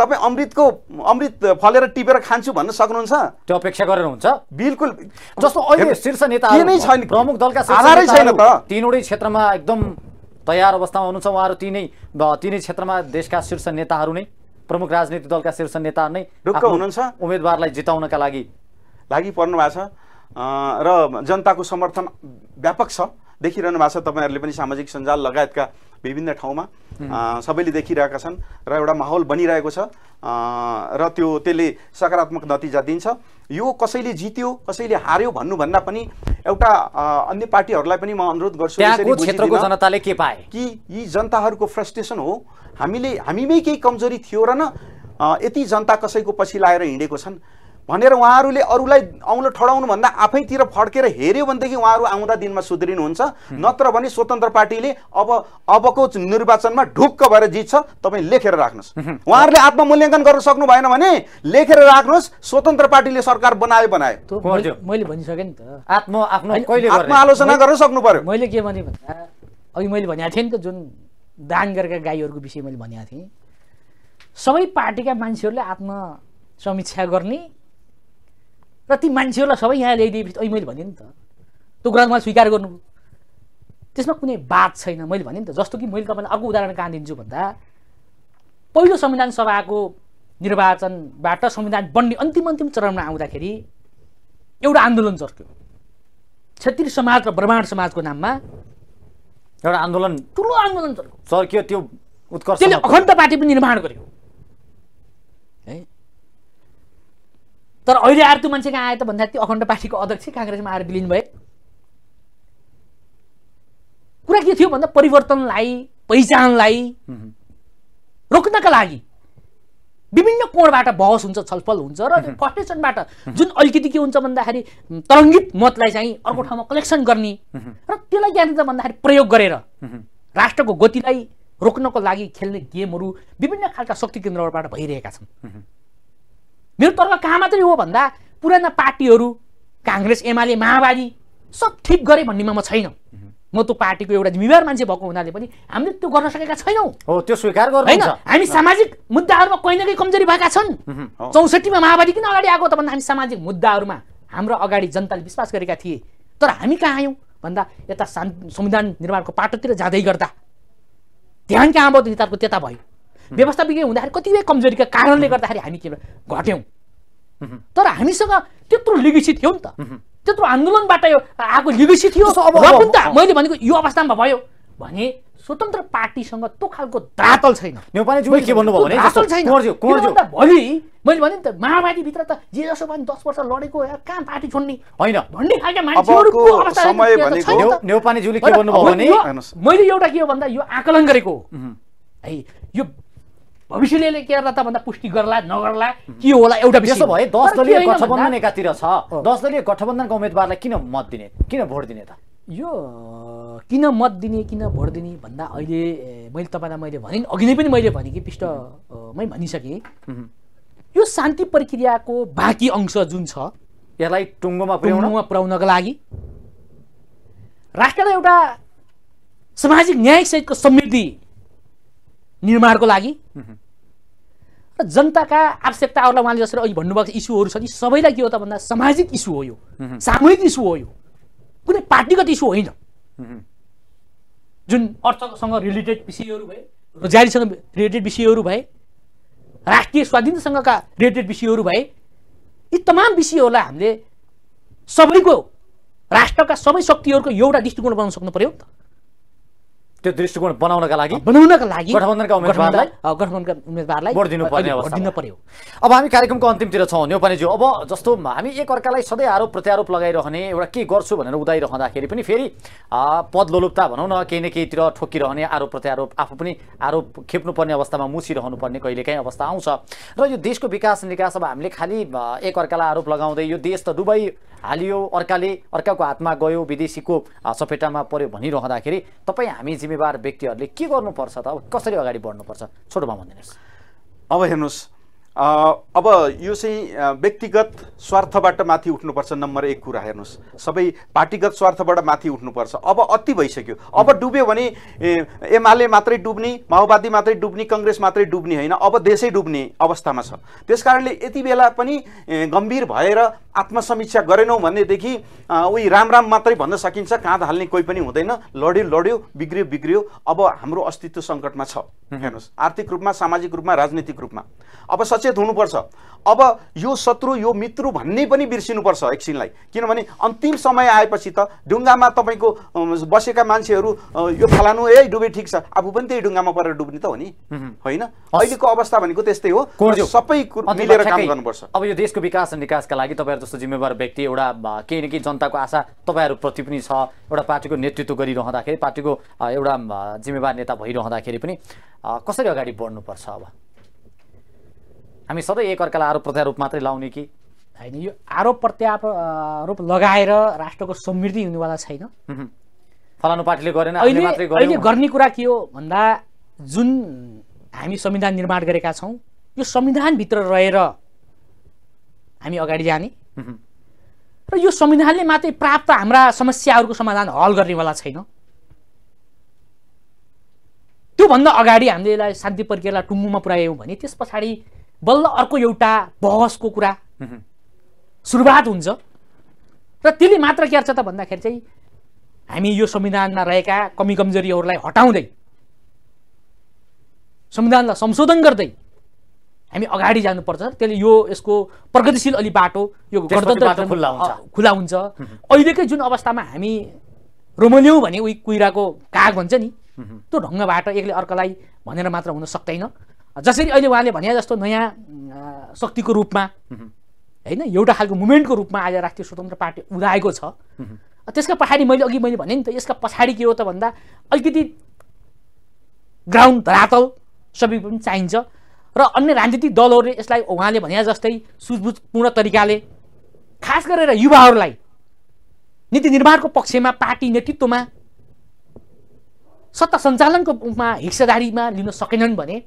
तपाईँ अमृतको अमृत फलेर टिपेर खान्छु भन्न सक्नुहुन्छ त्यो अपेक्षा गरेर हुन्छ बिल्कुल जस्तो अहिले शीर्ष नेता नै छैन प्रमुख दलका आधारै छैन त तिनवटै क्षेत्रमा एकदम तयार अवस्थामा हुनुहुन्छ उहाँहरू तिनै तिनै क्षेत्रमा देशका शीर्ष नेताहरू नै प्रमुख राजनीतिक दलका शीर्ष नेताहरू नै हुनुहुन्छ उम्मेदवारलाई जिताउनका लागि लागि पर्नु भएको छ र जनताको समर्थन व्यापक छ देखिरहनु भएको छ तपाईँहरूले पनि सामाजिक सञ्जाल लगायतका विभिन्न ठाउँमा सबैले देखिरहेका छन् र एउटा माहौल बनिरहेको छ र त्यो त्यसले सकारात्मक नतिजा दिन्छ यो कसैले जित्यो कसैले हार्यो भन्नुभन्दा पनि एउटा अन्य पार्टीहरूलाई पनि म अनुरोध गर्छु क्षेत्रको जनताले के पाए कि यी जनताहरूको फ्रस्ट्रेसन हो हामीले हामीमै केही कमजोरी थियो र न यति जनता कसैको पछि लाएर हिँडेको छन् भनेर उहाँहरूले अरूलाई औँलो ठडाउनुभन्दा आफैतिर फड्केर हेऱ्यो भनेदेखि उहाँहरू आउँदा दिनमा सुध्रिनुहुन्छ नत्र भने स्वतन्त्र पार्टीले अब अबको निर्वाचनमा ढुक्क भएर जित्छ तपाईँ लेखेर राख्नुहोस् उहाँहरूले आत्ममूल्याङ्कन गर्न सक्नु भएन भने लेखेर राख्नुहोस् स्वतन्त्र पार्टीले सरकार बनायो बनायो मैले भनिसकेँ नि त आत्म आफ्नो गर्न सक्नु पर्यो मैले के भने अघि मैले भनेको थिएँ नि त जुन दान गरेका गाईहरूको विषय मैले भनेको थिएँ सबै पार्टीका मान्छेहरूले आत्म समीक्षा गर्ने र ती मान्छेहरूलाई सबै यहाँ ल्याइदिएपछि अहिले मैले भने नि त त्यो कुरा मलाई स्वीकार गर्नु त्यसमा कुनै बात छैन मैले भने नि त जस्तो कि मैले तपाईँलाई अर्को उदाहरण कहाँ दिन्छु भन्दा पहिलो संविधान सभाको निर्वाचनबाट संविधान बन्ने अन्तिम अन्तिम चरणमा आउँदाखेरि एउटा आन्दोलन चर्क्यो क्षेत्रीय समाज र ब्रह्माण्ड समाजको नाममा एउटा आन्दोलन ठुलो आन्दोलन चर्क्यो त्यो उत्कर्ष त्यसले अखण्ड पार्टी पनि निर्माण गर्यो तर अहिले आएर त्यो मान्छे कहाँ आए त भन्दा त्यो अखण्ड पार्टीको अध्यक्ष काङ्ग्रेसमा आएर विलिन भए कुरा के थियो भन्दा परिवर्तनलाई पहिचानलाई रोक्नका लागि विभिन्न कोणबाट बहस हुन्छ छलफल हुन्छ र त्यो जुन अलिकति के हुन्छ भन्दाखेरि तरङ्गित मतलाई चाहिँ अर्को ठाउँमा कलेक्सन गर्ने र त्यसलाई ज्ञान दिन्छ भन्दाखेरि प्रयोग गरेर राष्ट्रको गतिलाई रोक्नको लागि खेल्ने गेमहरू विभिन्न खालका शक्ति केन्द्रहरूबाट भइरहेका छन् मेरो तर्क कहाँ मात्रै हो भन्दा पुराना पार्टीहरू काङ्ग्रेस एमाले माओवादी सब ठिक गरे भन्नेमा म छैन म त्यो पार्टीको एउटा जिम्मेवार मान्छे भएको हुनाले पनि हामीले त्यो गर्न सकेका छैनौँ हो त्यो स्वीकार होइन हामी सामाजिक मुद्दाहरूमा कहीँ न कहीँ कमजोरी भएका छन् चौसठीमा माओवादी किन अगाडि आएको त भन्दा हामी सामाजिक मुद्दाहरूमा हाम्रो अगाडि जनताले विश्वास गरेका थिए तर हामी कहाँ आयौँ भन्दा यता संविधान निर्माणको पाटोतिर जाँदै गर्दा ध्यान कहाँ भयो नेताहरूको त्यता भयो व्यवस्था बिग्रियो हुँदाखेरि कतिपय कमजोरीका कारणले गर्दाखेरि हामी के घट्यौँ तर हामीसँग त्यत्रो लिगेसी थियो नि त त्यत्रो आन्दोलनबाट यो आएको लिगेसी थियो त मैले भनेको यो अवस्थामा भयो भने स्वतन्त्र पार्टीसँग त्यो खालको दातल छैन के भन्नुभयो भोलि मैले भने नि त माओवादीभित्र त जे जसो पनि दस वर्ष लडेको कहाँ पार्टी छोड्ने होइन भन्ने खालको मैले एउटा के हो भन्दा यो आकलन गरेको है यो भविष्यले के गर्ला त भन्दा पुष्टि गर्ला नगर्ला के होला एउटा विषय भए दस दलीय गठबन्धन एकातिर छ दस दलीय गठबन्धनका उम्मेदवारलाई किन मत दिने किन भोट दिने त यो किन मत दिने किन भोट दिने भन्दा अहिले मैले तपाईँलाई मैले भने अघि नै पनि मैले भने कि पृष्ठमै भनिसकेँ यो शान्ति प्रक्रियाको बाँकी अंश जुन छ यसलाई टुङ्गोमा टुङ्गोमा पुर्याउनको लागि राष्ट्रलाई एउटा सामाजिक न्यायसहितको समृद्धि निर्माणको लागि र जनताका आवश्यकताहरूलाई उहाँले जसरी अघि भन्नुभएको इस्युहरू छ कि सबैलाई के हो त भन्दा सामाजिक इस्यु हो यो सामूहिक इस्यु हो यो कुनै पार्टीगत इस्यु होइन जुन अर्थसँग रिलेटेड विषयहरू भए रोजगारीसँग रिलेटेड विषयहरू भए राष्ट्रिय स्वाधीनतासँगका रिलेटेड विषयहरू भए यी तमाम विषयहरूलाई हामीले सबैको राष्ट्रका सबै शक्तिहरूको एउटा दृष्टिकोण बनाउन सक्नु पऱ्यो नि त त्यो दृष्टिकोण बनाउनका लागि बनाउनका लागि गठबन्धनका उम्मेदवारलाई गठबन्धनका उम्मेदवारलाई भोट दिनुपर्ने अवस्था दिनु पर्यो अब हामी कार्यक्रमको अन्तिमतिर छौँ नेपालीज्यू अब जस्तो हामी एकअर्कालाई सधैँ आरोप प्रत्यारोप लगाइरहने एउटा के गर्छु भनेर उदाइरहँदाखेरि पनि फेरि पद लोलुप्ता भनौँ न केही न केहीतिर ठोकिरहने आरोप प्रत्यारोप आफू पनि आरोप खेप्नुपर्ने अवस्थामा पर्ने कहिलेकाहीँ अवस्था आउँछ र यो देशको विकास निकास अब हामीले खालि एकअर्कालाई आरोप लगाउँदै यो देश त दुबई हालियो अर्काले अर्काको हातमा गयो विदेशीको सपेटामा पर्यो भनिरहँदाखेरि तपाईँ हामी जिम्मेवार व्यक्तिहरूले के गर्नुपर्छ त अब कसरी अगाडि बढ्नुपर्छ छोटोमा भनिदिनुहोस् अब हेर्नुहोस् अब यो चाहिँ व्यक्तिगत स्वार्थबाट माथि उठ्नुपर्छ नम्बर एक कुरा हेर्नुहोस् सबै पार्टीगत स्वार्थबाट माथि उठ्नुपर्छ अब अति भइसक्यो अब डुब्यो भने एमाले मात्रै डुब्ने माओवादी मात्रै डुब्ने कङ्ग्रेस मात्रै डुब्ने होइन अब देशै डुब्ने अवस्थामा छ त्यस कारणले यति बेला पनि गम्भीर भएर आत्मसमीक्षा गरेनौँ भनेदेखि उही राम राम मात्रै भन्न सकिन्छ काँध हाल्ने कोही पनि हुँदैन लड्यो लड्यो बिग्रियो बिग्रियो अब हाम्रो अस्तित्व सङ्कटमा छ हेर्नुहोस् आर्थिक रूपमा सामाजिक रूपमा राजनीतिक रूपमा अब सचेत हुनुपर्छ अब यो शत्रु यो मित्रु भन्ने पनि बिर्सिनुपर्छ एकछिनलाई किनभने अन्तिम समय आएपछि त ढुङ्गामा तपाईँको बसेका मान्छेहरू यो फलानु ए डुबे ठिक छ आफू पनि त्यही ढुङ्गामा परेर डुब्ने त हो नि होइन अहिलेको अवस्था भनेको त्यस्तै हो सबै मिलेर काम गर्नुपर्छ अब यो देशको विकास निकासका लागि तपाईँ जस्तो जिम्मेवार व्यक्ति एउटा केही न केही जनताको आशा तपाईँहरूप्रति पनि छ एउटा पार्टीको नेतृत्व गरिरहँदाखेरि पार्टीको एउटा जिम्मेवार नेता भइरहँदाखेरि पनि कसरी अगाडि बढ्नुपर्छ अब हामी सधैँ एकअर्कालाई आरोप प्रत्यारोप मात्रै लाउने कि होइन यो आरोप प्रत्यारोप लगाएर राष्ट्रको समृद्धि हुनेवाला छैन फलानु पार्टीले गरेन अहिले गर्ने कुरा के हो भन्दा जुन हामी संविधान निर्माण गरेका छौँ यो संविधानभित्र रहेर हामी अगाडि जाने र यो संविधानले मात्रै प्राप्त हाम्रा समस्याहरूको समाधान हल गर्नेवाला छैन त्योभन्दा अगाडि हामीले यसलाई शान्ति प्रक्रियालाई टुङ्गोमा पुऱ्यायौँ भने त्यस पछाडि बल्ल अर्को एउटा बहसको कुरा सुरुवात हुन्छ र त्यसले मात्र के गर्छ त भन्दाखेरि चाहिँ हामी यो संविधानमा रहेका कमी कमजोरीहरूलाई हटाउँदै संविधानलाई संशोधन गर्दै हामी अगाडि जानुपर्छ त्यसले यो यसको प्रगतिशील अलि बाटो यो गणतन्त्र खुल्ला हुन्छ खुला हुन्छ अहिलेकै जुन अवस्थामा हामी रोमल्यौँ भने उही कुहिराको काग भन्छ नि त्यो ढङ्गबाट एकले अर्कालाई भनेर मात्र हुन सक्दैन जसरी अहिले उहाँले भने जस्तो नयाँ शक्तिको रूपमा होइन एउटा खालको मुभमेन्टको रूपमा आज राष्ट्रिय स्वतन्त्र पार्टी उदाएको छ त्यसका पछाडि मैले अघि मैले भने नि त यसका पछाडि के हो त भन्दा अलिकति ग्राउन्ड धरातल सबै पनि चाहिन्छ र अन्य राजनीतिक दलहरूले यसलाई उहाँले भने जस्तै सुझबुझपूर्ण तरिकाले खास गरेर युवाहरूलाई नीति निर्माणको पक्षमा पार्टी नेतृत्वमा सत्ता सञ्चालनको रूपमा हिस्सेदारीमा लिन सकेनन् भने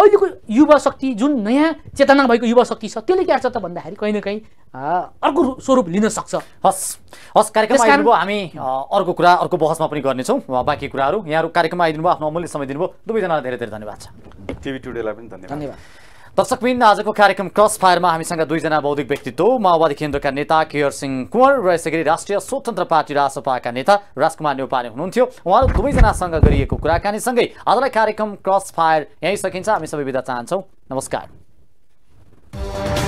अहिलेको युवा शक्ति जुन नयाँ चेतना भएको युवा शक्ति छ त्यसले के गर्छ त भन्दाखेरि कहीँ न कहीँ अर्को स्वरूप लिन सक्छ हस् हस् कार्यक्रम हामी अर्को कुरा अर्को बहसमा पनि गर्नेछौँ बाँकी कुराहरू यहाँहरू कार्यक्रममा आइदिनु भयो आफ्नो अमूल्य समय दिनुभयो दुवैजनालाई धेरै धेरै धन्यवाद छ टिभी टुडेलाई पनि धन्यवाद धन्यवाद दर्शकबिन आजको कार्यक्रम क्रस फायरमा हामीसँग दुईजना बौद्धिक व्यक्तित्व माओवादी केन्द्रका नेता केयर सिंह कुँवर र यसै राष्ट्रिय स्वतन्त्र पार्टी रासपाका नेता राजकुमार नेपाली हुनुहुन्थ्यो उहाँहरू दुवैजनासँग गरिएको कुराकानीसँगै आजलाई कार्यक्रम क्रस फायर यहीँ सकिन्छ हामी सबै बिदा चाहन्छौँ नमस्कार